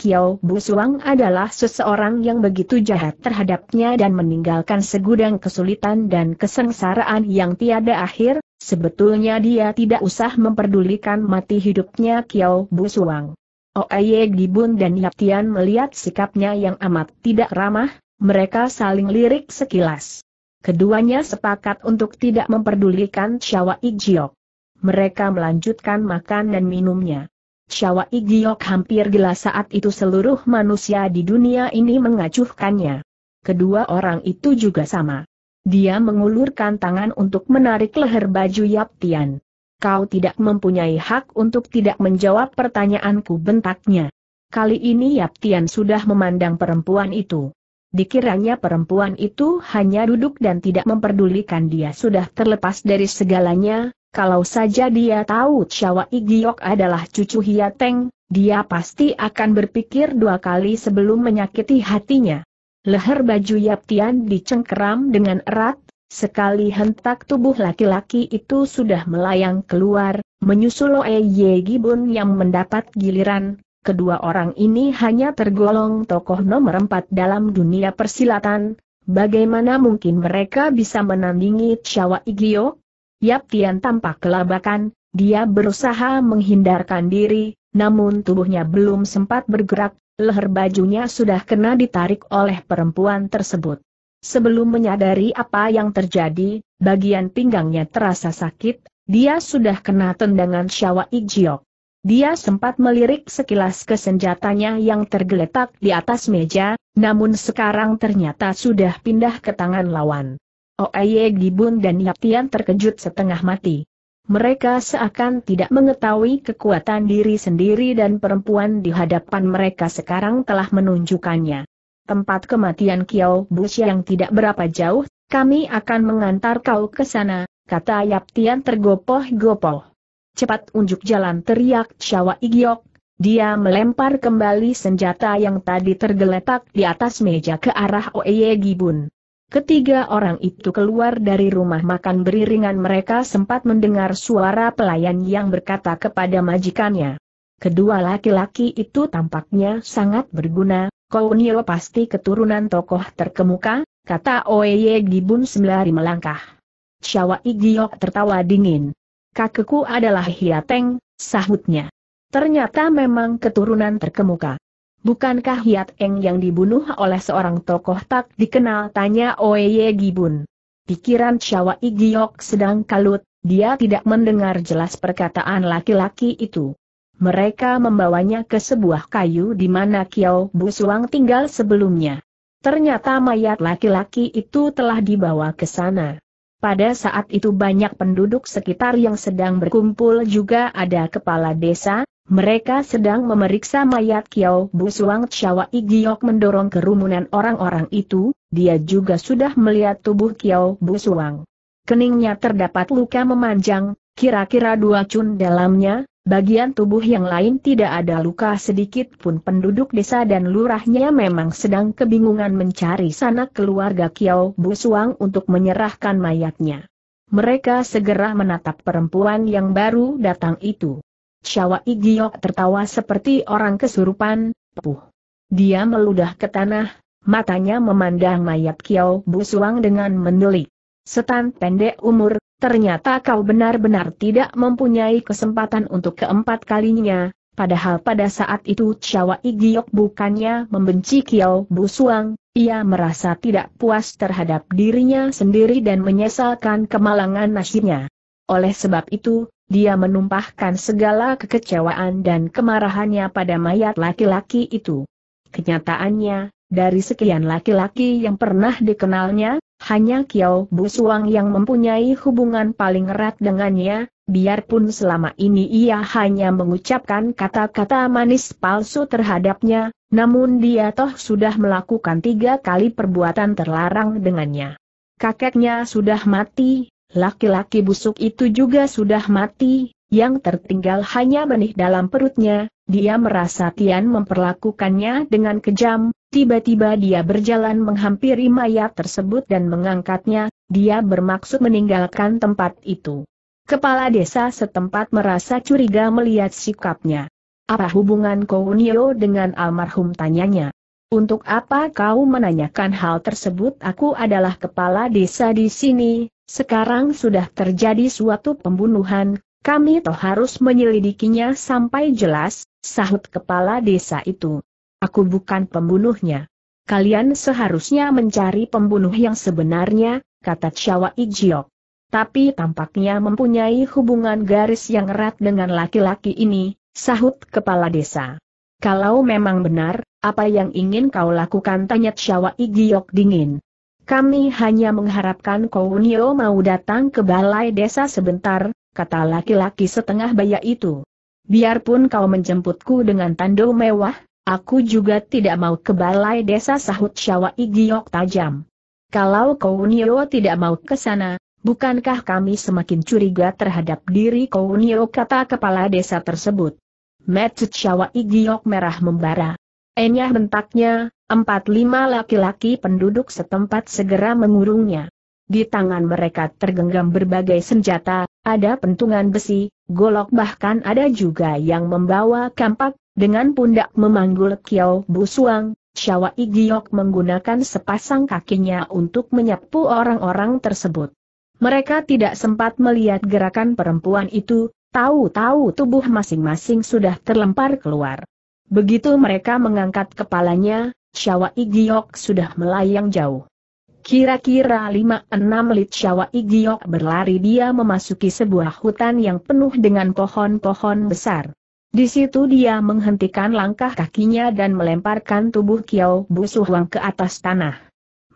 Kiao Suang adalah seseorang yang begitu jahat terhadapnya dan meninggalkan segudang kesulitan dan kesengsaraan yang tiada akhir, sebetulnya dia tidak usah memperdulikan mati hidupnya Kiao Busuang. Oeye Gibun dan Tian melihat sikapnya yang amat tidak ramah, mereka saling lirik sekilas. Keduanya sepakat untuk tidak memperdulikan Shawa Igiok. Mereka melanjutkan makan dan minumnya. Shawa Igiok hampir gila saat itu seluruh manusia di dunia ini mengacuhkannya. Kedua orang itu juga sama. Dia mengulurkan tangan untuk menarik leher baju Yap Tian. Kau tidak mempunyai hak untuk tidak menjawab pertanyaanku bentaknya. Kali ini Yap Tian sudah memandang perempuan itu. Dikiranya perempuan itu hanya duduk dan tidak memperdulikan dia sudah terlepas dari segalanya, kalau saja dia tahu Chawa Igiok adalah cucu Hiateng, dia pasti akan berpikir dua kali sebelum menyakiti hatinya. Leher baju Yap Tian dicengkeram dengan erat, sekali hentak tubuh laki-laki itu sudah melayang keluar, menyusul Oe Ye Gibun yang mendapat giliran, kedua orang ini hanya tergolong tokoh nomor empat dalam dunia persilatan, bagaimana mungkin mereka bisa menandingi Chawa Igio? Yap Tian tampak kelabakan, dia berusaha menghindarkan diri, namun tubuhnya belum sempat bergerak, leher bajunya sudah kena ditarik oleh perempuan tersebut. Sebelum menyadari apa yang terjadi, bagian pinggangnya terasa sakit, dia sudah kena tendangan Syawa Ijiok. Dia sempat melirik sekilas ke senjatanya yang tergeletak di atas meja, namun sekarang ternyata sudah pindah ke tangan lawan. Oeye Gibun dan Yaptian terkejut setengah mati. Mereka seakan tidak mengetahui kekuatan diri sendiri dan perempuan di hadapan mereka sekarang telah menunjukkannya. Tempat kematian Kiao Bush yang tidak berapa jauh, kami akan mengantar kau ke sana, kata Yaptian tergopoh-gopoh cepat unjuk jalan teriak Syawa Igyok. Dia melempar kembali senjata yang tadi tergeletak di atas meja ke arah Oeye Gibun. Ketiga orang itu keluar dari rumah makan beriringan mereka sempat mendengar suara pelayan yang berkata kepada majikannya. Kedua laki-laki itu tampaknya sangat berguna, Kounio pasti keturunan tokoh terkemuka, kata Oeye Gibun sembari melangkah. Shawa Igiok tertawa dingin kakekku adalah Hiateng, sahutnya. Ternyata memang keturunan terkemuka. Bukankah Hiateng yang dibunuh oleh seorang tokoh tak dikenal tanya Oeye Gibun. Pikiran Syawa Igiok sedang kalut, dia tidak mendengar jelas perkataan laki-laki itu. Mereka membawanya ke sebuah kayu di mana Kiao Busuang tinggal sebelumnya. Ternyata mayat laki-laki itu telah dibawa ke sana. Pada saat itu banyak penduduk sekitar yang sedang berkumpul juga ada kepala desa, mereka sedang memeriksa mayat Kiao Busuang Chawa Igiok mendorong kerumunan orang-orang itu, dia juga sudah melihat tubuh Kiao Busuang. Keningnya terdapat luka memanjang, kira-kira dua cun dalamnya, bagian tubuh yang lain tidak ada luka sedikit pun penduduk desa dan lurahnya memang sedang kebingungan mencari sanak keluarga Kiao Suang untuk menyerahkan mayatnya. Mereka segera menatap perempuan yang baru datang itu. Syawa Giok tertawa seperti orang kesurupan, puh. Dia meludah ke tanah, matanya memandang mayat Kiao Suang dengan mendelik. Setan pendek umur, Ternyata kau benar-benar tidak mempunyai kesempatan untuk keempat kalinya, padahal pada saat itu Chawa Igiok bukannya membenci Kiao Busuang, ia merasa tidak puas terhadap dirinya sendiri dan menyesalkan kemalangan nasibnya. Oleh sebab itu, dia menumpahkan segala kekecewaan dan kemarahannya pada mayat laki-laki itu. Kenyataannya, dari sekian laki-laki yang pernah dikenalnya, hanya Kiao Busuang yang mempunyai hubungan paling erat dengannya, biarpun selama ini ia hanya mengucapkan kata-kata manis palsu terhadapnya, namun dia toh sudah melakukan tiga kali perbuatan terlarang dengannya. Kakeknya sudah mati, laki-laki busuk itu juga sudah mati, yang tertinggal hanya benih dalam perutnya, dia merasa Tian memperlakukannya dengan kejam, Tiba-tiba dia berjalan menghampiri mayat tersebut dan mengangkatnya, dia bermaksud meninggalkan tempat itu. Kepala desa setempat merasa curiga melihat sikapnya. Apa hubungan Kounio dengan almarhum tanyanya? Untuk apa kau menanyakan hal tersebut? Aku adalah kepala desa di sini, sekarang sudah terjadi suatu pembunuhan, kami toh harus menyelidikinya sampai jelas, sahut kepala desa itu. Aku bukan pembunuhnya. Kalian seharusnya mencari pembunuh yang sebenarnya, kata Chawa Ijiok. Tapi tampaknya mempunyai hubungan garis yang erat dengan laki-laki ini, sahut kepala desa. Kalau memang benar, apa yang ingin kau lakukan tanya Chawa Ijiok dingin. Kami hanya mengharapkan Kounio mau datang ke balai desa sebentar, kata laki-laki setengah baya itu. Biarpun kau menjemputku dengan tando mewah, Aku juga tidak mau ke balai desa sahut Syawa Igiok tajam. Kalau Kounio tidak mau ke sana, bukankah kami semakin curiga terhadap diri Kounio kata kepala desa tersebut. Mecut Syawa Igiok merah membara. Enyah bentaknya, empat lima laki-laki penduduk setempat segera mengurungnya. Di tangan mereka tergenggam berbagai senjata, ada pentungan besi, golok bahkan ada juga yang membawa kampak, dengan pundak memanggul Kiao Busuang, Syawa Igiok menggunakan sepasang kakinya untuk menyapu orang-orang tersebut. Mereka tidak sempat melihat gerakan perempuan itu, tahu-tahu tubuh masing-masing sudah terlempar keluar. Begitu mereka mengangkat kepalanya, Syawa Igiok sudah melayang jauh. Kira-kira 5 enam lit Syawa Igiok berlari dia memasuki sebuah hutan yang penuh dengan pohon-pohon besar. Di situ dia menghentikan langkah kakinya dan melemparkan tubuh Kiao Busu Huang ke atas tanah.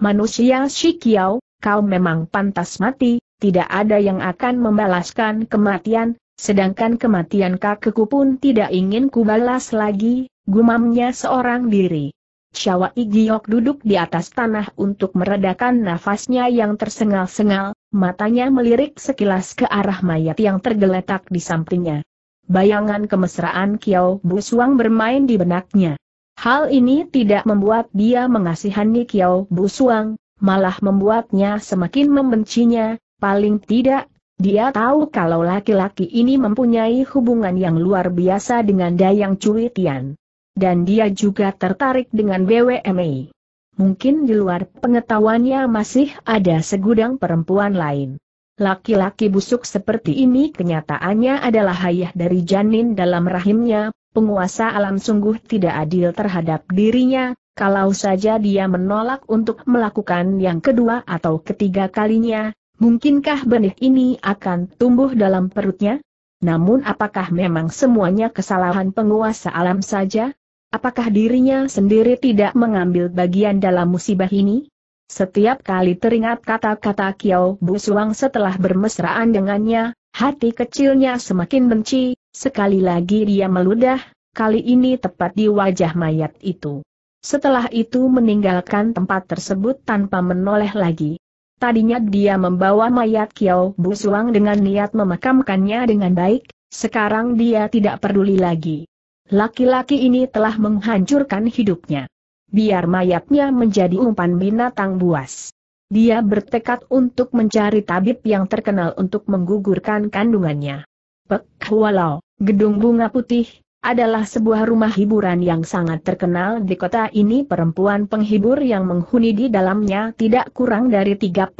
Manusia Shi Kiao, kau memang pantas mati, tidak ada yang akan membalaskan kematian, sedangkan kematian kakekku pun tidak ingin kubalas lagi, gumamnya seorang diri. Syawa Igiok duduk di atas tanah untuk meredakan nafasnya yang tersengal-sengal, matanya melirik sekilas ke arah mayat yang tergeletak di sampingnya. Bayangan kemesraan Kiao Busuang bermain di benaknya. Hal ini tidak membuat dia mengasihani Kiao Busuang, malah membuatnya semakin membencinya, paling tidak, dia tahu kalau laki-laki ini mempunyai hubungan yang luar biasa dengan Dayang Cui Tian. Dan dia juga tertarik dengan BWMA. Mungkin di luar pengetahuannya masih ada segudang perempuan lain. Laki-laki busuk seperti ini kenyataannya adalah hayah dari janin dalam rahimnya, penguasa alam sungguh tidak adil terhadap dirinya, kalau saja dia menolak untuk melakukan yang kedua atau ketiga kalinya, mungkinkah benih ini akan tumbuh dalam perutnya? Namun apakah memang semuanya kesalahan penguasa alam saja? Apakah dirinya sendiri tidak mengambil bagian dalam musibah ini? Setiap kali teringat kata-kata Kiao Busuang setelah bermesraan dengannya, hati kecilnya semakin benci, sekali lagi dia meludah, kali ini tepat di wajah mayat itu. Setelah itu meninggalkan tempat tersebut tanpa menoleh lagi. Tadinya dia membawa mayat Kiao Busuang dengan niat memakamkannya dengan baik, sekarang dia tidak peduli lagi. Laki-laki ini telah menghancurkan hidupnya biar mayatnya menjadi umpan binatang buas. Dia bertekad untuk mencari tabib yang terkenal untuk menggugurkan kandungannya. Pek Walau, Gedung Bunga Putih, adalah sebuah rumah hiburan yang sangat terkenal di kota ini perempuan penghibur yang menghuni di dalamnya tidak kurang dari 35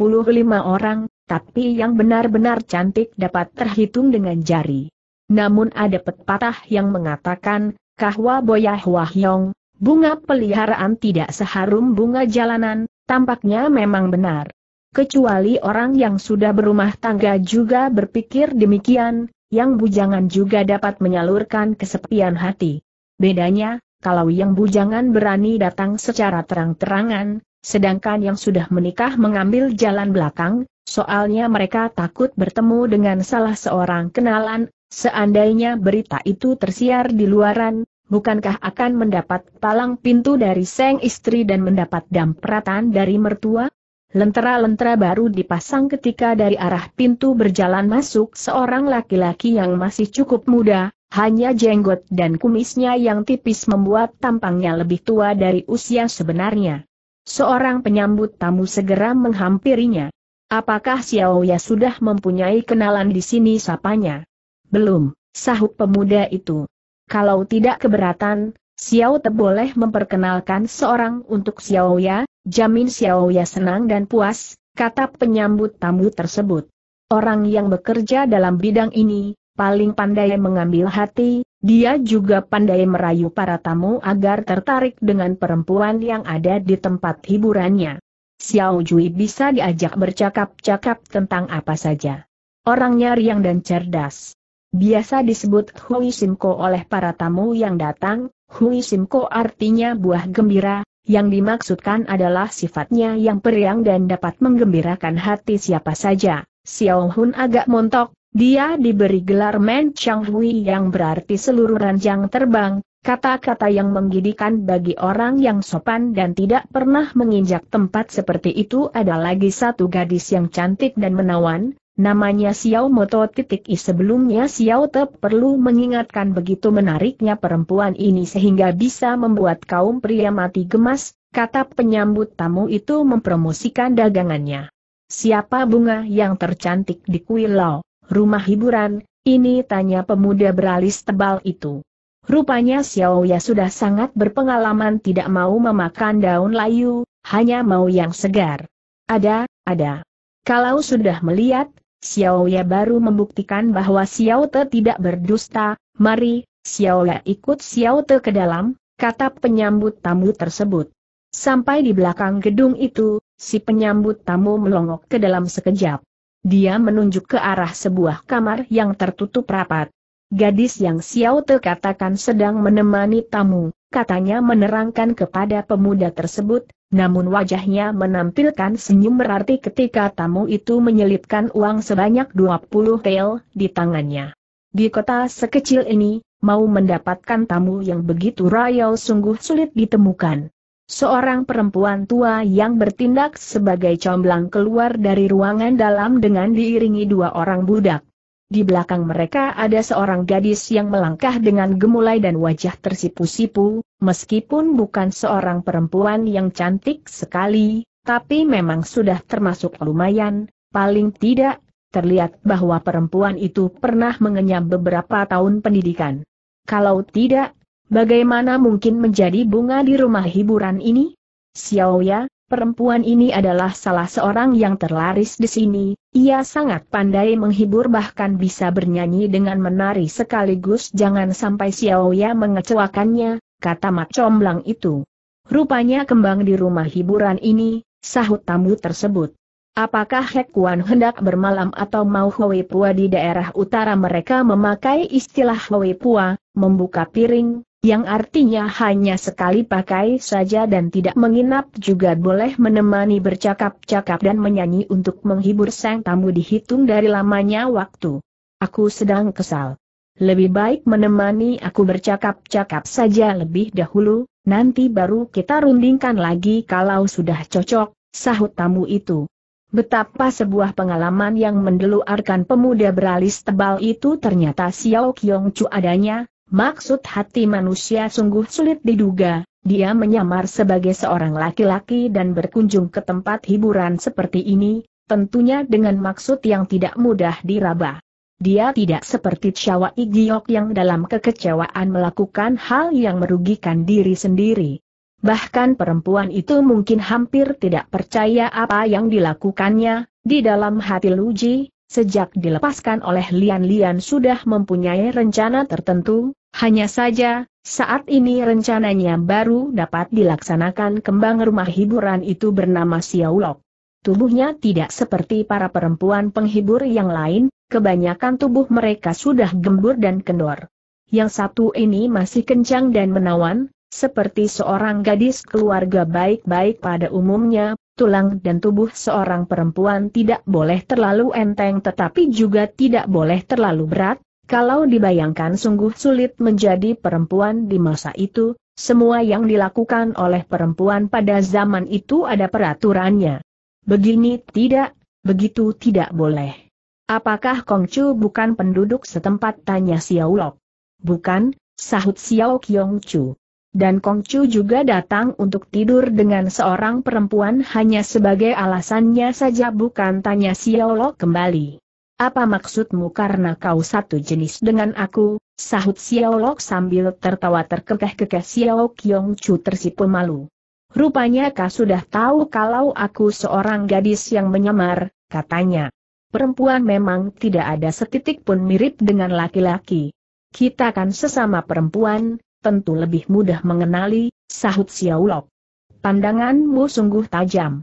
orang, tapi yang benar-benar cantik dapat terhitung dengan jari. Namun ada pepatah yang mengatakan, Kahwa Boyah Wahyong, bunga peliharaan tidak seharum bunga jalanan, tampaknya memang benar. Kecuali orang yang sudah berumah tangga juga berpikir demikian, yang bujangan juga dapat menyalurkan kesepian hati. Bedanya, kalau yang bujangan berani datang secara terang-terangan, sedangkan yang sudah menikah mengambil jalan belakang, soalnya mereka takut bertemu dengan salah seorang kenalan, seandainya berita itu tersiar di luaran, bukankah akan mendapat palang pintu dari seng istri dan mendapat dampratan dari mertua? Lentera-lentera baru dipasang ketika dari arah pintu berjalan masuk seorang laki-laki yang masih cukup muda, hanya jenggot dan kumisnya yang tipis membuat tampangnya lebih tua dari usia sebenarnya. Seorang penyambut tamu segera menghampirinya. Apakah Xiao Ya sudah mempunyai kenalan di sini sapanya? Belum, sahut pemuda itu. Kalau tidak keberatan, Xiao Te boleh memperkenalkan seorang untuk Xiao Ya, jamin Xiao Ya senang dan puas, kata penyambut tamu tersebut. Orang yang bekerja dalam bidang ini, paling pandai mengambil hati, dia juga pandai merayu para tamu agar tertarik dengan perempuan yang ada di tempat hiburannya. Xiao Jui bisa diajak bercakap-cakap tentang apa saja. Orangnya riang dan cerdas. Biasa disebut Hui Simko oleh para tamu yang datang, Hui Simko artinya buah gembira, yang dimaksudkan adalah sifatnya yang periang dan dapat menggembirakan hati siapa saja. Xiao Hun agak montok, dia diberi gelar Men Chang Hui yang berarti seluruh ranjang terbang, kata-kata yang menggidikan bagi orang yang sopan dan tidak pernah menginjak tempat seperti itu ada lagi satu gadis yang cantik dan menawan, Namanya Xiao Moto titik I sebelumnya Xiao Te perlu mengingatkan begitu menariknya perempuan ini sehingga bisa membuat kaum pria mati gemas, kata penyambut tamu itu mempromosikan dagangannya. Siapa bunga yang tercantik di Kuil Lau rumah hiburan, ini tanya pemuda beralis tebal itu. Rupanya Xiao Ya sudah sangat berpengalaman tidak mau memakan daun layu, hanya mau yang segar. Ada, ada. Kalau sudah melihat, Xiao Ya baru membuktikan bahwa Xiao Te tidak berdusta, mari, Xiao Ya ikut Xiao Te ke dalam, kata penyambut tamu tersebut. Sampai di belakang gedung itu, si penyambut tamu melongok ke dalam sekejap. Dia menunjuk ke arah sebuah kamar yang tertutup rapat. Gadis yang Xiao Te katakan sedang menemani tamu, katanya menerangkan kepada pemuda tersebut, namun wajahnya menampilkan senyum berarti ketika tamu itu menyelipkan uang sebanyak 20 tel di tangannya. Di kota sekecil ini, mau mendapatkan tamu yang begitu rayau sungguh sulit ditemukan. Seorang perempuan tua yang bertindak sebagai comblang keluar dari ruangan dalam dengan diiringi dua orang budak. Di belakang mereka ada seorang gadis yang melangkah dengan gemulai dan wajah tersipu-sipu, meskipun bukan seorang perempuan yang cantik sekali, tapi memang sudah termasuk lumayan, paling tidak, terlihat bahwa perempuan itu pernah mengenyam beberapa tahun pendidikan. Kalau tidak, bagaimana mungkin menjadi bunga di rumah hiburan ini? Xiaoya, perempuan ini adalah salah seorang yang terlaris di sini, ia sangat pandai menghibur bahkan bisa bernyanyi dengan menari sekaligus jangan sampai Xiaoya mengecewakannya, kata Mak comblang itu. Rupanya kembang di rumah hiburan ini, sahut tamu tersebut. Apakah Hek Kuan hendak bermalam atau mau Hwe Pua di daerah utara mereka memakai istilah Hwe Pua, membuka piring, yang artinya hanya sekali pakai saja dan tidak menginap juga boleh menemani bercakap-cakap dan menyanyi untuk menghibur sang tamu dihitung dari lamanya waktu. Aku sedang kesal. Lebih baik menemani aku bercakap-cakap saja lebih dahulu, nanti baru kita rundingkan lagi kalau sudah cocok, sahut tamu itu. Betapa sebuah pengalaman yang mendeluarkan pemuda beralis tebal itu ternyata Xiao Qiong Chu adanya, maksud hati manusia sungguh sulit diduga, dia menyamar sebagai seorang laki-laki dan berkunjung ke tempat hiburan seperti ini, tentunya dengan maksud yang tidak mudah diraba. Dia tidak seperti Chawa Igiok yang dalam kekecewaan melakukan hal yang merugikan diri sendiri. Bahkan perempuan itu mungkin hampir tidak percaya apa yang dilakukannya, di dalam hati Luji, sejak dilepaskan oleh Lian-Lian sudah mempunyai rencana tertentu, hanya saja, saat ini rencananya baru dapat dilaksanakan kembang rumah hiburan itu bernama Siaulok. Tubuhnya tidak seperti para perempuan penghibur yang lain, kebanyakan tubuh mereka sudah gembur dan kendor. Yang satu ini masih kencang dan menawan, seperti seorang gadis keluarga baik-baik pada umumnya, tulang dan tubuh seorang perempuan tidak boleh terlalu enteng tetapi juga tidak boleh terlalu berat, kalau dibayangkan sungguh sulit menjadi perempuan di masa itu, semua yang dilakukan oleh perempuan pada zaman itu ada peraturannya. Begini tidak, begitu tidak boleh. Apakah Kongcu bukan penduduk setempat tanya Xiao Lok. Bukan, sahut Xiao Qiongcu. Dan Kongcu juga datang untuk tidur dengan seorang perempuan hanya sebagai alasannya saja bukan tanya Xiao Lok kembali. Apa maksudmu karena kau satu jenis dengan aku, sahut Xiao Lok sambil tertawa terkekeh-kekeh Xiao Qiongcu tersipu malu. Rupanya kau sudah tahu kalau aku seorang gadis yang menyamar, katanya. Perempuan memang tidak ada setitik pun mirip dengan laki-laki. Kita kan sesama perempuan, tentu lebih mudah mengenali, sahut Siaulok. Pandanganmu sungguh tajam.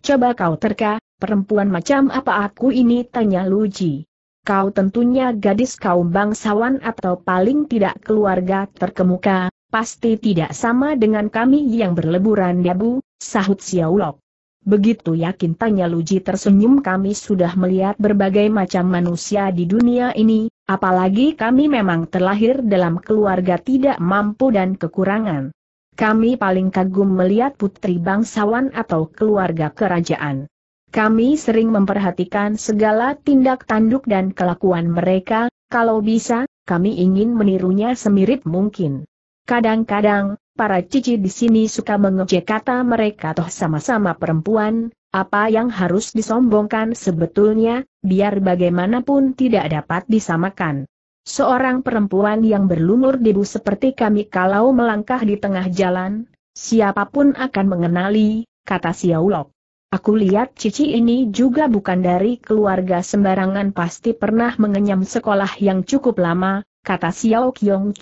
Coba kau terka, perempuan macam apa aku ini tanya Luji. Kau tentunya gadis kaum bangsawan atau paling tidak keluarga terkemuka, pasti tidak sama dengan kami yang berleburan debu, ya, sahut Xiaolok. Begitu yakin tanya Luji tersenyum kami sudah melihat berbagai macam manusia di dunia ini, apalagi kami memang terlahir dalam keluarga tidak mampu dan kekurangan. Kami paling kagum melihat putri bangsawan atau keluarga kerajaan. Kami sering memperhatikan segala tindak tanduk dan kelakuan mereka, kalau bisa, kami ingin menirunya semirip mungkin. Kadang-kadang, para cici di sini suka mengejek kata mereka toh sama-sama perempuan, apa yang harus disombongkan sebetulnya, biar bagaimanapun tidak dapat disamakan. Seorang perempuan yang berlumur debu seperti kami kalau melangkah di tengah jalan, siapapun akan mengenali, kata Siaulok. Aku lihat Cici ini juga bukan dari keluarga sembarangan pasti pernah mengenyam sekolah yang cukup lama, kata Xiao Kyong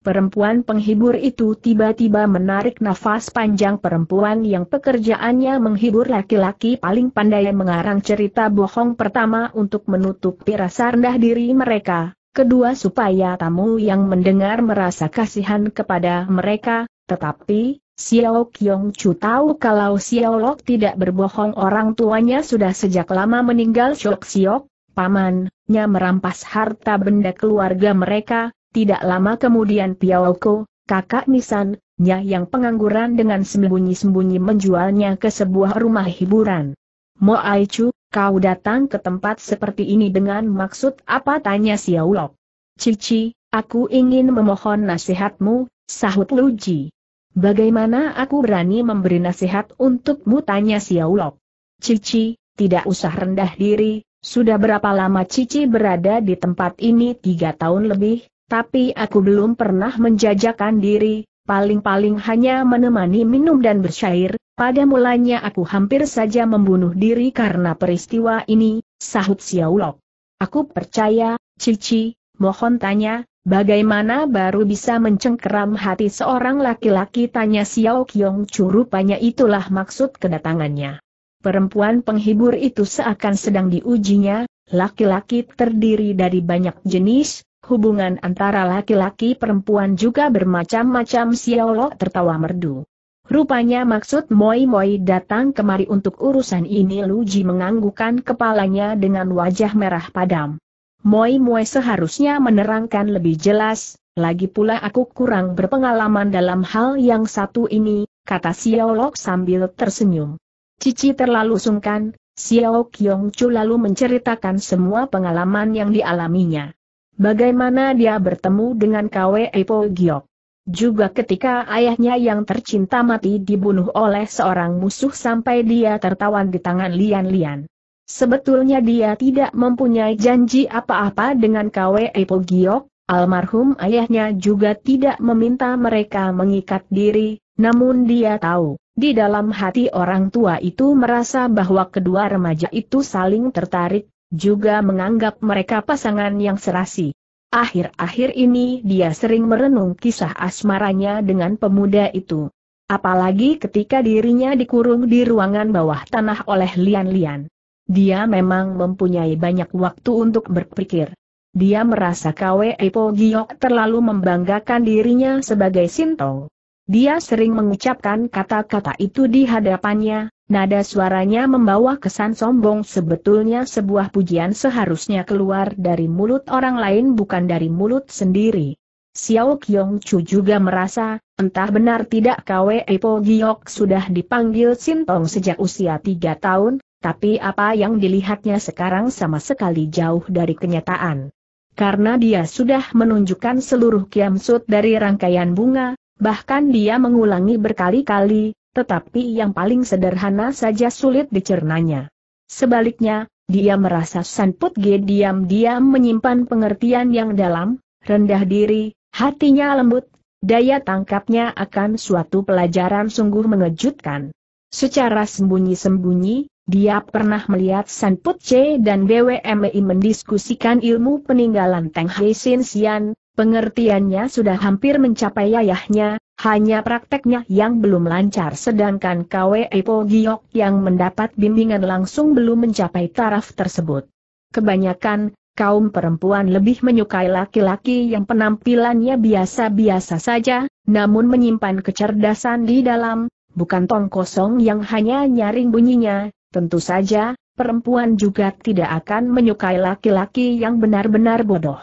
Perempuan penghibur itu tiba-tiba menarik nafas panjang perempuan yang pekerjaannya menghibur laki-laki paling pandai mengarang cerita bohong pertama untuk menutupi rasa rendah diri mereka, kedua supaya tamu yang mendengar merasa kasihan kepada mereka, tetapi Xiao Kyong Chu tahu kalau Xiao Lok tidak berbohong orang tuanya sudah sejak lama meninggal Shok Siok, pamannya merampas harta benda keluarga mereka, tidak lama kemudian Piaoko, kakak Nisan, nya yang pengangguran dengan sembunyi-sembunyi menjualnya ke sebuah rumah hiburan. Mo Aichu, kau datang ke tempat seperti ini dengan maksud apa tanya Siaulok. Cici, aku ingin memohon nasihatmu, sahut Luji. Bagaimana aku berani memberi nasihat untukmu tanya Siaulok. Cici, tidak usah rendah diri, sudah berapa lama Cici berada di tempat ini tiga tahun lebih, tapi aku belum pernah menjajakan diri, paling-paling hanya menemani minum dan bersyair, pada mulanya aku hampir saja membunuh diri karena peristiwa ini, sahut Siaulok. Aku percaya, Cici, mohon tanya, bagaimana baru bisa mencengkeram hati seorang laki-laki tanya Xiao Qiong Chu rupanya itulah maksud kedatangannya. Perempuan penghibur itu seakan sedang diujinya, laki-laki terdiri dari banyak jenis, Hubungan antara laki-laki perempuan juga bermacam-macam Xiaolo tertawa merdu. Rupanya maksud Moi Moi datang kemari untuk urusan ini Luji menganggukan kepalanya dengan wajah merah padam. Moi Moi seharusnya menerangkan lebih jelas, lagi pula aku kurang berpengalaman dalam hal yang satu ini, kata Lok sambil tersenyum. Cici terlalu sungkan, Xiao Kyong Chu lalu menceritakan semua pengalaman yang dialaminya. Bagaimana dia bertemu dengan Kwe Po Giok. Juga ketika ayahnya yang tercinta mati dibunuh oleh seorang musuh sampai dia tertawan di tangan Lian-Lian. Sebetulnya dia tidak mempunyai janji apa-apa dengan Kwe Po Giok, almarhum ayahnya juga tidak meminta mereka mengikat diri, namun dia tahu, di dalam hati orang tua itu merasa bahwa kedua remaja itu saling tertarik juga menganggap mereka pasangan yang serasi. Akhir-akhir ini dia sering merenung kisah asmaranya dengan pemuda itu. Apalagi ketika dirinya dikurung di ruangan bawah tanah oleh lian-lian. Dia memang mempunyai banyak waktu untuk berpikir. Dia merasa Kwe Po Giok terlalu membanggakan dirinya sebagai Sinto. Dia sering mengucapkan kata-kata itu di hadapannya, Nada suaranya membawa kesan sombong sebetulnya sebuah pujian seharusnya keluar dari mulut orang lain bukan dari mulut sendiri. Xiao Qiong Chu juga merasa, entah benar tidak Kwe Po Giok sudah dipanggil Sintong sejak usia tiga tahun, tapi apa yang dilihatnya sekarang sama sekali jauh dari kenyataan. Karena dia sudah menunjukkan seluruh kiamsut dari rangkaian bunga, bahkan dia mengulangi berkali-kali, tetapi yang paling sederhana saja sulit dicernanya. Sebaliknya, dia merasa Sanput G diam-diam menyimpan pengertian yang dalam, rendah diri, hatinya lembut, daya tangkapnya akan suatu pelajaran sungguh mengejutkan. Secara sembunyi-sembunyi, dia pernah melihat Sanput C dan BWMI mendiskusikan ilmu peninggalan Teng Hei Sin Sian, Pengertiannya sudah hampir mencapai ayahnya, hanya prakteknya yang belum lancar sedangkan Kwe Epo Giok yang mendapat bimbingan langsung belum mencapai taraf tersebut. Kebanyakan, kaum perempuan lebih menyukai laki-laki yang penampilannya biasa-biasa saja, namun menyimpan kecerdasan di dalam, bukan tong kosong yang hanya nyaring bunyinya, tentu saja, perempuan juga tidak akan menyukai laki-laki yang benar-benar bodoh.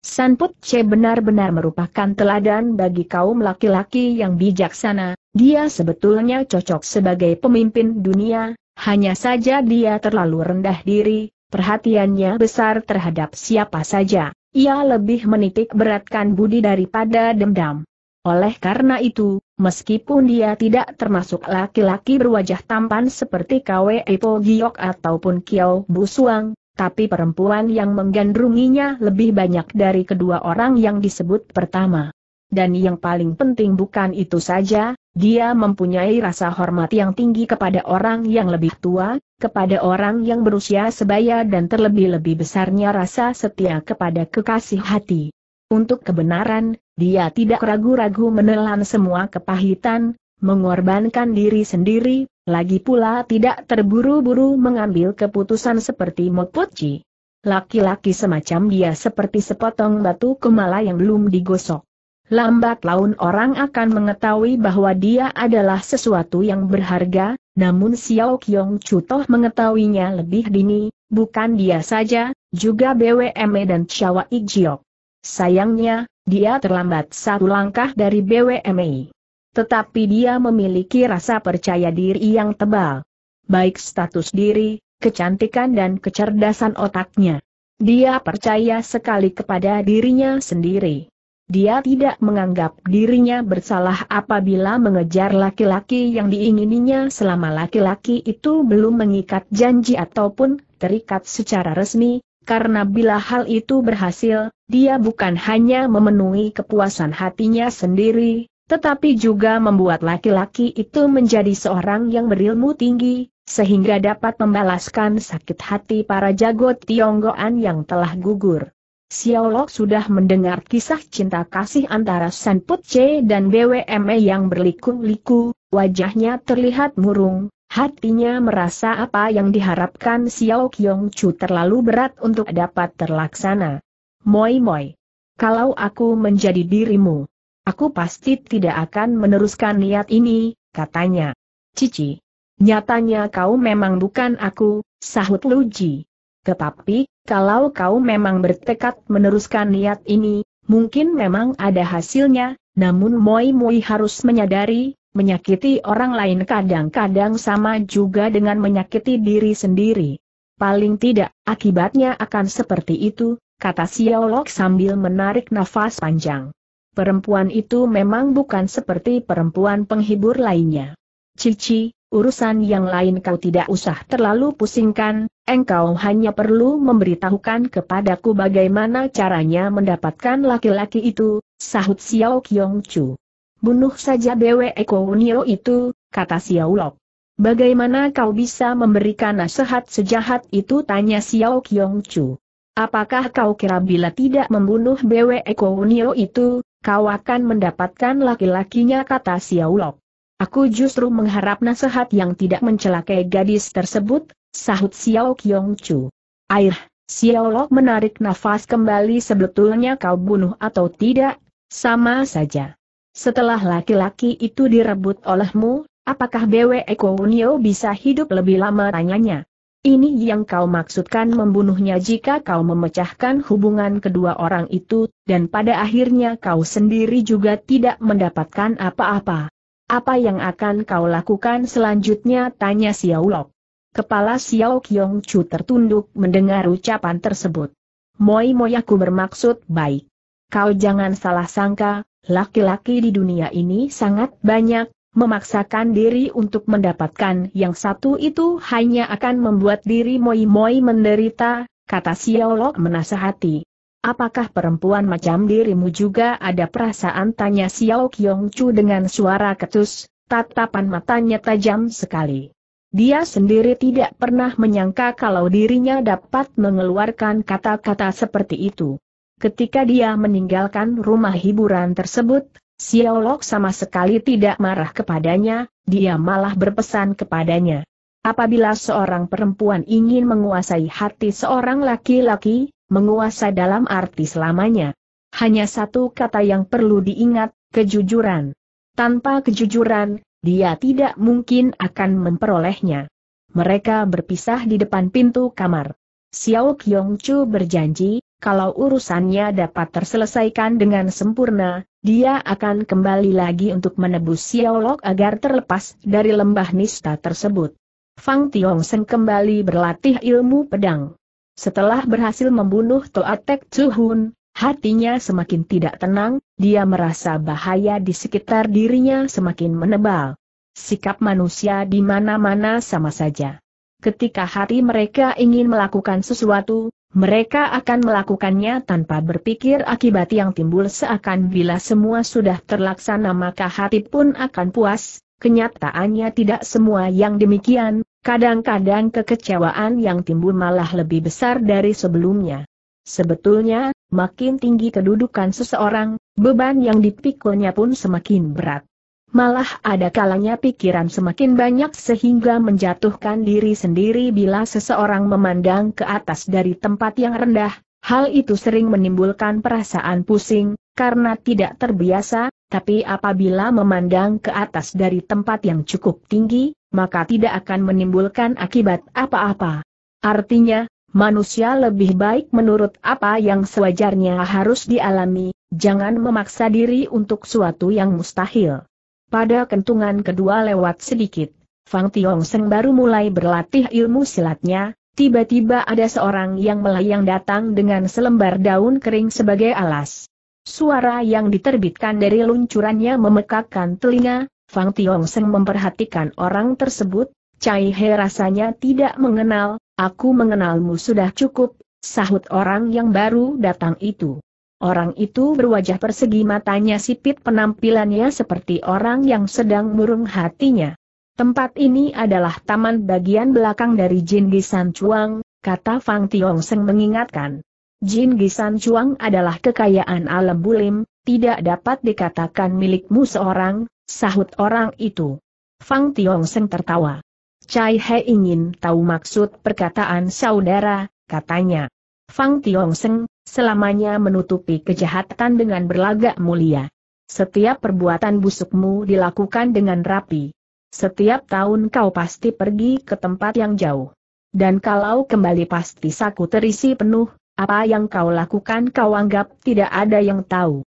Sanput C benar-benar merupakan teladan bagi kaum laki-laki yang bijaksana, dia sebetulnya cocok sebagai pemimpin dunia, hanya saja dia terlalu rendah diri, perhatiannya besar terhadap siapa saja, ia lebih menitik beratkan budi daripada dendam. Oleh karena itu, meskipun dia tidak termasuk laki-laki berwajah tampan seperti Kwe Epo Giok ataupun Kiao Busuang, tapi perempuan yang menggandrunginya lebih banyak dari kedua orang yang disebut pertama. Dan yang paling penting bukan itu saja, dia mempunyai rasa hormat yang tinggi kepada orang yang lebih tua, kepada orang yang berusia sebaya dan terlebih-lebih besarnya rasa setia kepada kekasih hati. Untuk kebenaran, dia tidak ragu-ragu menelan semua kepahitan, mengorbankan diri sendiri, lagi pula tidak terburu-buru mengambil keputusan seperti Motpochi. Laki-laki semacam dia seperti sepotong batu kemala yang belum digosok. Lambat laun orang akan mengetahui bahwa dia adalah sesuatu yang berharga, namun Xiao Qiong Chutoh mengetahuinya lebih dini, bukan dia saja, juga BWME dan Chawa Ijiok. Sayangnya, dia terlambat satu langkah dari BWME. Tetapi dia memiliki rasa percaya diri yang tebal. Baik status diri, kecantikan dan kecerdasan otaknya. Dia percaya sekali kepada dirinya sendiri. Dia tidak menganggap dirinya bersalah apabila mengejar laki-laki yang diingininya selama laki-laki itu belum mengikat janji ataupun terikat secara resmi, karena bila hal itu berhasil, dia bukan hanya memenuhi kepuasan hatinya sendiri, tetapi juga membuat laki-laki itu menjadi seorang yang berilmu tinggi, sehingga dapat membalaskan sakit hati para jago Tionggoan yang telah gugur. Xiao Lok sudah mendengar kisah cinta kasih antara San Che dan BWME yang berliku-liku, wajahnya terlihat murung, hatinya merasa apa yang diharapkan Xiao Kiong Chu terlalu berat untuk dapat terlaksana. Moi-moi. Kalau aku menjadi dirimu, Aku pasti tidak akan meneruskan niat ini, katanya. Cici. Nyatanya kau memang bukan aku, sahut Luji. Tetapi, kalau kau memang bertekad meneruskan niat ini, mungkin memang ada hasilnya, namun Moi Moi harus menyadari, menyakiti orang lain kadang-kadang sama juga dengan menyakiti diri sendiri. Paling tidak, akibatnya akan seperti itu, kata Xiao Lok sambil menarik nafas panjang perempuan itu memang bukan seperti perempuan penghibur lainnya. Cici, urusan yang lain kau tidak usah terlalu pusingkan, engkau hanya perlu memberitahukan kepadaku bagaimana caranya mendapatkan laki-laki itu, sahut Xiao Qiong Chu. Bunuh saja Bwe Eko Unio itu, kata Xiao Lok. Bagaimana kau bisa memberikan nasihat sejahat itu tanya Xiao Qiong Chu. Apakah kau kira bila tidak membunuh Bwe Eko Unio itu, kau akan mendapatkan laki-lakinya kata Siaulok. Aku justru mengharap nasihat yang tidak mencelakai gadis tersebut, sahut Xiao Kyong Chu. Air, Xiaolok menarik nafas kembali sebetulnya kau bunuh atau tidak, sama saja. Setelah laki-laki itu direbut olehmu, apakah Bwe Kounio bisa hidup lebih lama tanyanya? Ini yang kau maksudkan membunuhnya jika kau memecahkan hubungan kedua orang itu, dan pada akhirnya kau sendiri juga tidak mendapatkan apa-apa. Apa yang akan kau lakukan selanjutnya tanya Xiao Lok. Kepala Xiao Qiong Chu tertunduk mendengar ucapan tersebut. Moi moi aku bermaksud baik. Kau jangan salah sangka, laki-laki di dunia ini sangat banyak, Memaksakan diri untuk mendapatkan yang satu itu hanya akan membuat diri Moi Moi menderita, kata Siolok menasehati. Apakah perempuan macam dirimu juga ada perasaan tanya Xiao Qiongchu Chu dengan suara ketus, tatapan matanya tajam sekali. Dia sendiri tidak pernah menyangka kalau dirinya dapat mengeluarkan kata-kata seperti itu. Ketika dia meninggalkan rumah hiburan tersebut, Xiaolok sama sekali tidak marah kepadanya, dia malah berpesan kepadanya. Apabila seorang perempuan ingin menguasai hati seorang laki-laki, menguasai dalam arti selamanya. Hanya satu kata yang perlu diingat, kejujuran. Tanpa kejujuran, dia tidak mungkin akan memperolehnya. Mereka berpisah di depan pintu kamar. Xiao Qiongchu berjanji, kalau urusannya dapat terselesaikan dengan sempurna, dia akan kembali lagi untuk menebus Xiaolok agar terlepas dari lembah nista tersebut. Fang Tiong Sen kembali berlatih ilmu pedang. Setelah berhasil membunuh Toatek Chuhun, hatinya semakin tidak tenang, dia merasa bahaya di sekitar dirinya semakin menebal. Sikap manusia di mana-mana sama saja. Ketika hati mereka ingin melakukan sesuatu, mereka akan melakukannya tanpa berpikir akibat yang timbul seakan bila semua sudah terlaksana maka hati pun akan puas, kenyataannya tidak semua yang demikian, kadang-kadang kekecewaan yang timbul malah lebih besar dari sebelumnya. Sebetulnya, makin tinggi kedudukan seseorang, beban yang dipikulnya pun semakin berat. Malah ada kalanya pikiran semakin banyak sehingga menjatuhkan diri sendiri bila seseorang memandang ke atas dari tempat yang rendah, hal itu sering menimbulkan perasaan pusing, karena tidak terbiasa, tapi apabila memandang ke atas dari tempat yang cukup tinggi, maka tidak akan menimbulkan akibat apa-apa. Artinya, manusia lebih baik menurut apa yang sewajarnya harus dialami, jangan memaksa diri untuk suatu yang mustahil. Pada kentungan kedua lewat sedikit, Fang Tiong Seng baru mulai berlatih ilmu silatnya, tiba-tiba ada seorang yang melayang datang dengan selembar daun kering sebagai alas. Suara yang diterbitkan dari luncurannya memekakkan telinga, Fang Tiong Seng memperhatikan orang tersebut, Cai He rasanya tidak mengenal, aku mengenalmu sudah cukup, sahut orang yang baru datang itu. Orang itu berwajah persegi matanya sipit penampilannya seperti orang yang sedang murung hatinya. Tempat ini adalah taman bagian belakang dari Jin Gisan Chuang, kata Fang Tiong Seng mengingatkan. Jin Gisan Chuang adalah kekayaan alam bulim, tidak dapat dikatakan milikmu seorang, sahut orang itu. Fang Tiong Seng tertawa. Cai He ingin tahu maksud perkataan saudara, katanya. Fang Tiong Seng, selamanya menutupi kejahatan dengan berlagak mulia. Setiap perbuatan busukmu dilakukan dengan rapi. Setiap tahun kau pasti pergi ke tempat yang jauh. Dan kalau kembali pasti saku terisi penuh, apa yang kau lakukan kau anggap tidak ada yang tahu.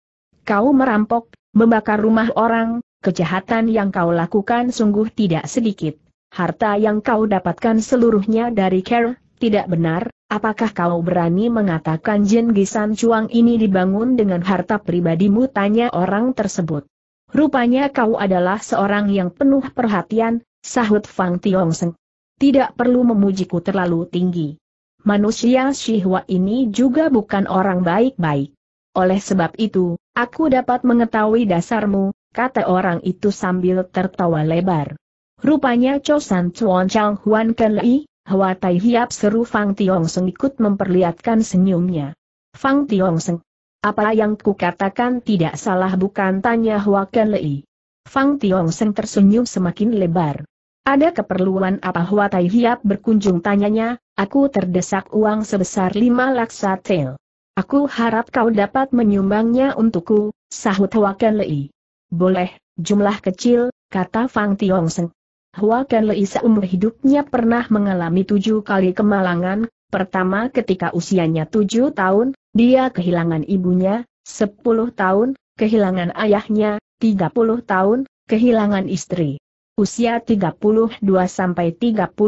Kau merampok, membakar rumah orang, kejahatan yang kau lakukan sungguh tidak sedikit. Harta yang kau dapatkan seluruhnya dari care, tidak benar, Apakah kau berani mengatakan Jin Gisan Chuang ini dibangun dengan harta pribadimu? Tanya orang tersebut. Rupanya kau adalah seorang yang penuh perhatian, sahut Fang Tiongseng. Tidak perlu memujiku terlalu tinggi. Manusia Shihua ini juga bukan orang baik-baik. Oleh sebab itu, aku dapat mengetahui dasarmu, kata orang itu sambil tertawa lebar. Rupanya Chosan Chuan Chang Huan Ken Lei, Hwa Tai Hiap seru Fang Tiong Seng ikut memperlihatkan senyumnya. Fang Tiong Seng. Apa yang kukatakan tidak salah bukan tanya Hwa Ken Lei. Fang Tiong Seng tersenyum semakin lebar. Ada keperluan apa Hwa Tai Hiap berkunjung tanyanya, aku terdesak uang sebesar lima laksa tel. Aku harap kau dapat menyumbangnya untukku, sahut Hwa Ken Lei. Boleh, jumlah kecil, kata Fang Tiong Seng. Hua Ken Lei seumur hidupnya pernah mengalami tujuh kali kemalangan, pertama ketika usianya tujuh tahun, dia kehilangan ibunya, sepuluh tahun, kehilangan ayahnya, tiga puluh tahun, kehilangan istri. Usia 32 sampai 36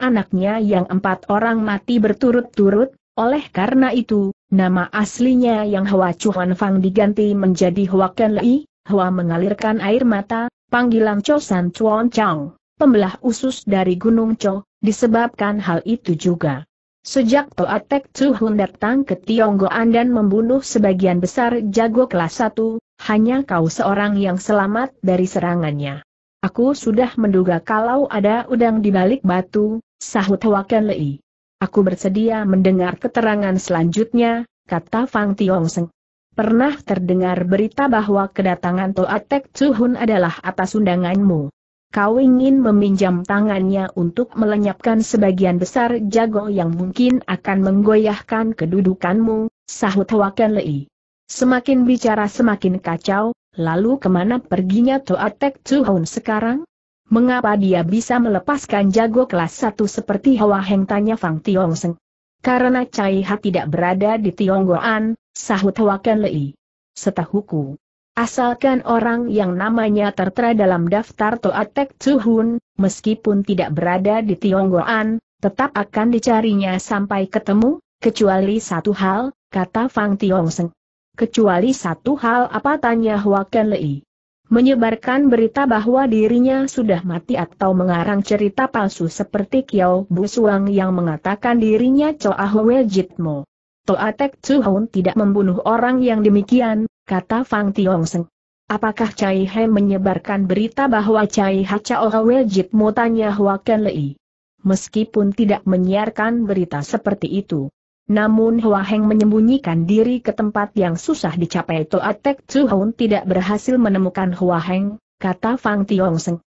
anaknya yang empat orang mati berturut-turut, oleh karena itu, nama aslinya yang Hua Chuan Fang diganti menjadi Hua Ken Lei, Hua mengalirkan air mata, panggilan Chosan Chuan Chang pembelah usus dari Gunung Cho, disebabkan hal itu juga. Sejak Toa Tek Hun datang ke Tionggoan dan membunuh sebagian besar jago kelas 1, hanya kau seorang yang selamat dari serangannya. Aku sudah menduga kalau ada udang di balik batu, sahut Wakan Lei. Aku bersedia mendengar keterangan selanjutnya, kata Fang Tiong Seng. Pernah terdengar berita bahwa kedatangan Toa Tek Hun adalah atas undanganmu kau ingin meminjam tangannya untuk melenyapkan sebagian besar jago yang mungkin akan menggoyahkan kedudukanmu, sahut Wakan Lei. Semakin bicara semakin kacau, lalu kemana perginya Toatek Tuhun sekarang? Mengapa dia bisa melepaskan jago kelas satu seperti Hwa Heng tanya Fang Tiong Seng? Karena Cai Ha tidak berada di Tionggoan, sahut Wakan Lei. Setahuku, Asalkan orang yang namanya tertera dalam daftar Toatek Tek Tsuhun, meskipun tidak berada di Tionggoan, tetap akan dicarinya sampai ketemu, kecuali satu hal, kata Fang Tiongseng. Kecuali satu hal apa tanya Huakan Lei. Menyebarkan berita bahwa dirinya sudah mati atau mengarang cerita palsu seperti Kiao Busuang yang mengatakan dirinya Choa Hwe Jitmo. Toatek Tek Tsuhun tidak membunuh orang yang demikian, kata Fang Seng. Apakah Cai He menyebarkan berita bahwa Cai Haca Ohawejit mau tanya Huaken Lei? Meskipun tidak menyiarkan berita seperti itu. Namun Hua Heng menyembunyikan diri ke tempat yang susah dicapai Toatek Tsuhun tidak berhasil menemukan Hua Heng, kata Fang Seng.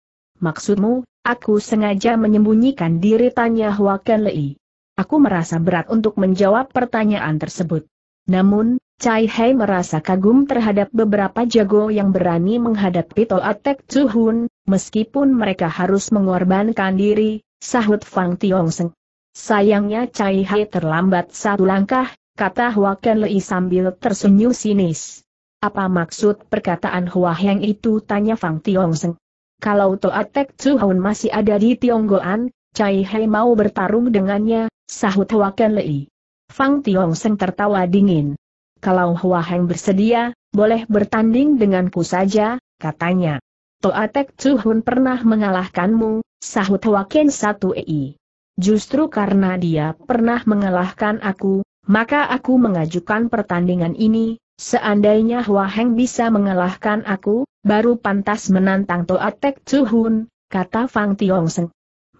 Maksudmu, aku sengaja menyembunyikan diri tanya Hua Ken Lei. Aku merasa berat untuk menjawab pertanyaan tersebut. Namun, Cai Hei merasa kagum terhadap beberapa jago yang berani menghadapi Toa Tek Hun, meskipun mereka harus mengorbankan diri, sahut Fang Tiong Seng. Sayangnya Cai Hei terlambat satu langkah, kata Hua Ken Lei sambil tersenyum sinis. Apa maksud perkataan Hua Heng itu tanya Fang Tiong Seng. Kalau Toa Tek Hun masih ada di Tionggoan, Cai Hei mau bertarung dengannya, sahut Hua Ken Lei. Fang Tiong Seng tertawa dingin kalau Hua Heng bersedia, boleh bertanding denganku saja, katanya. Toa Toatek Hun pernah mengalahkanmu, sahut Hua Ken satu EI. Justru karena dia pernah mengalahkan aku, maka aku mengajukan pertandingan ini, seandainya Hua Heng bisa mengalahkan aku, baru pantas menantang Toa Toatek Hun, kata Fang Tiong Seng.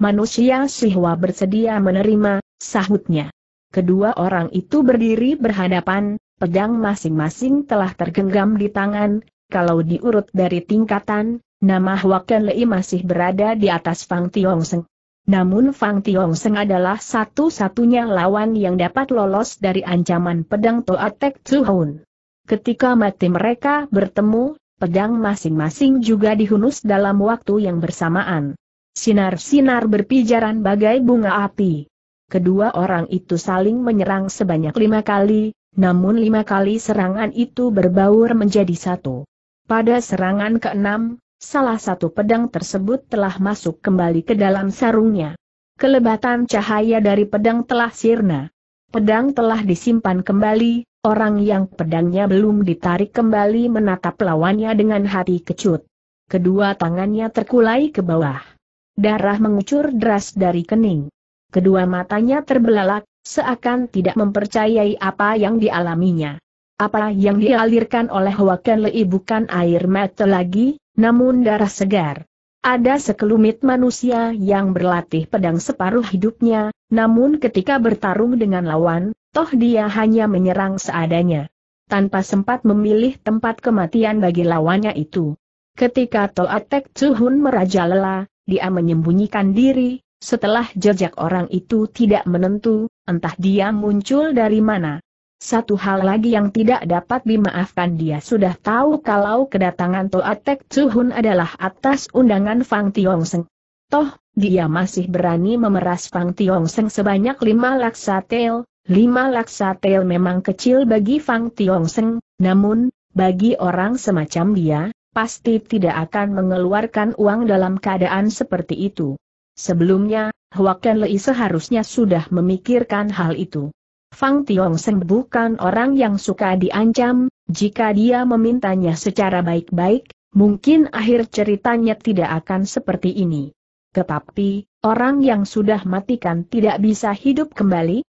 Manusia Sihwa bersedia menerima, sahutnya. Kedua orang itu berdiri berhadapan, pedang masing-masing telah tergenggam di tangan, kalau diurut dari tingkatan, nama Huakan Lei masih berada di atas Fang Tiong Seng. Namun Fang Tiong Seng adalah satu-satunya lawan yang dapat lolos dari ancaman pedang Toa Toatek Tsuhun. Ketika mati mereka bertemu, pedang masing-masing juga dihunus dalam waktu yang bersamaan. Sinar-sinar berpijaran bagai bunga api. Kedua orang itu saling menyerang sebanyak lima kali, namun lima kali serangan itu berbaur menjadi satu. Pada serangan keenam, salah satu pedang tersebut telah masuk kembali ke dalam sarungnya. Kelebatan cahaya dari pedang telah sirna. Pedang telah disimpan kembali, orang yang pedangnya belum ditarik kembali menatap lawannya dengan hati kecut. Kedua tangannya terkulai ke bawah. Darah mengucur deras dari kening. Kedua matanya terbelalak, seakan tidak mempercayai apa yang dialaminya. Apa yang dialirkan oleh Wakan Lei bukan air mata lagi, namun darah segar. Ada sekelumit manusia yang berlatih pedang separuh hidupnya, namun ketika bertarung dengan lawan, toh dia hanya menyerang seadanya. Tanpa sempat memilih tempat kematian bagi lawannya itu. Ketika Toatek Chuhun merajalela, dia menyembunyikan diri, setelah jejak orang itu tidak menentu, entah dia muncul dari mana. Satu hal lagi yang tidak dapat dimaafkan dia sudah tahu kalau kedatangan Toa Tek Tsuhun adalah atas undangan Fang Tiong Seng. Toh, dia masih berani memeras Fang Tiong Seng sebanyak lima laksa tel, lima laksa tel memang kecil bagi Fang Tiong Seng, namun, bagi orang semacam dia, pasti tidak akan mengeluarkan uang dalam keadaan seperti itu. Sebelumnya, Hua Ken Lei seharusnya sudah memikirkan hal itu. Fang Tiong Seng bukan orang yang suka diancam, jika dia memintanya secara baik-baik, mungkin akhir ceritanya tidak akan seperti ini. Tetapi, orang yang sudah matikan tidak bisa hidup kembali,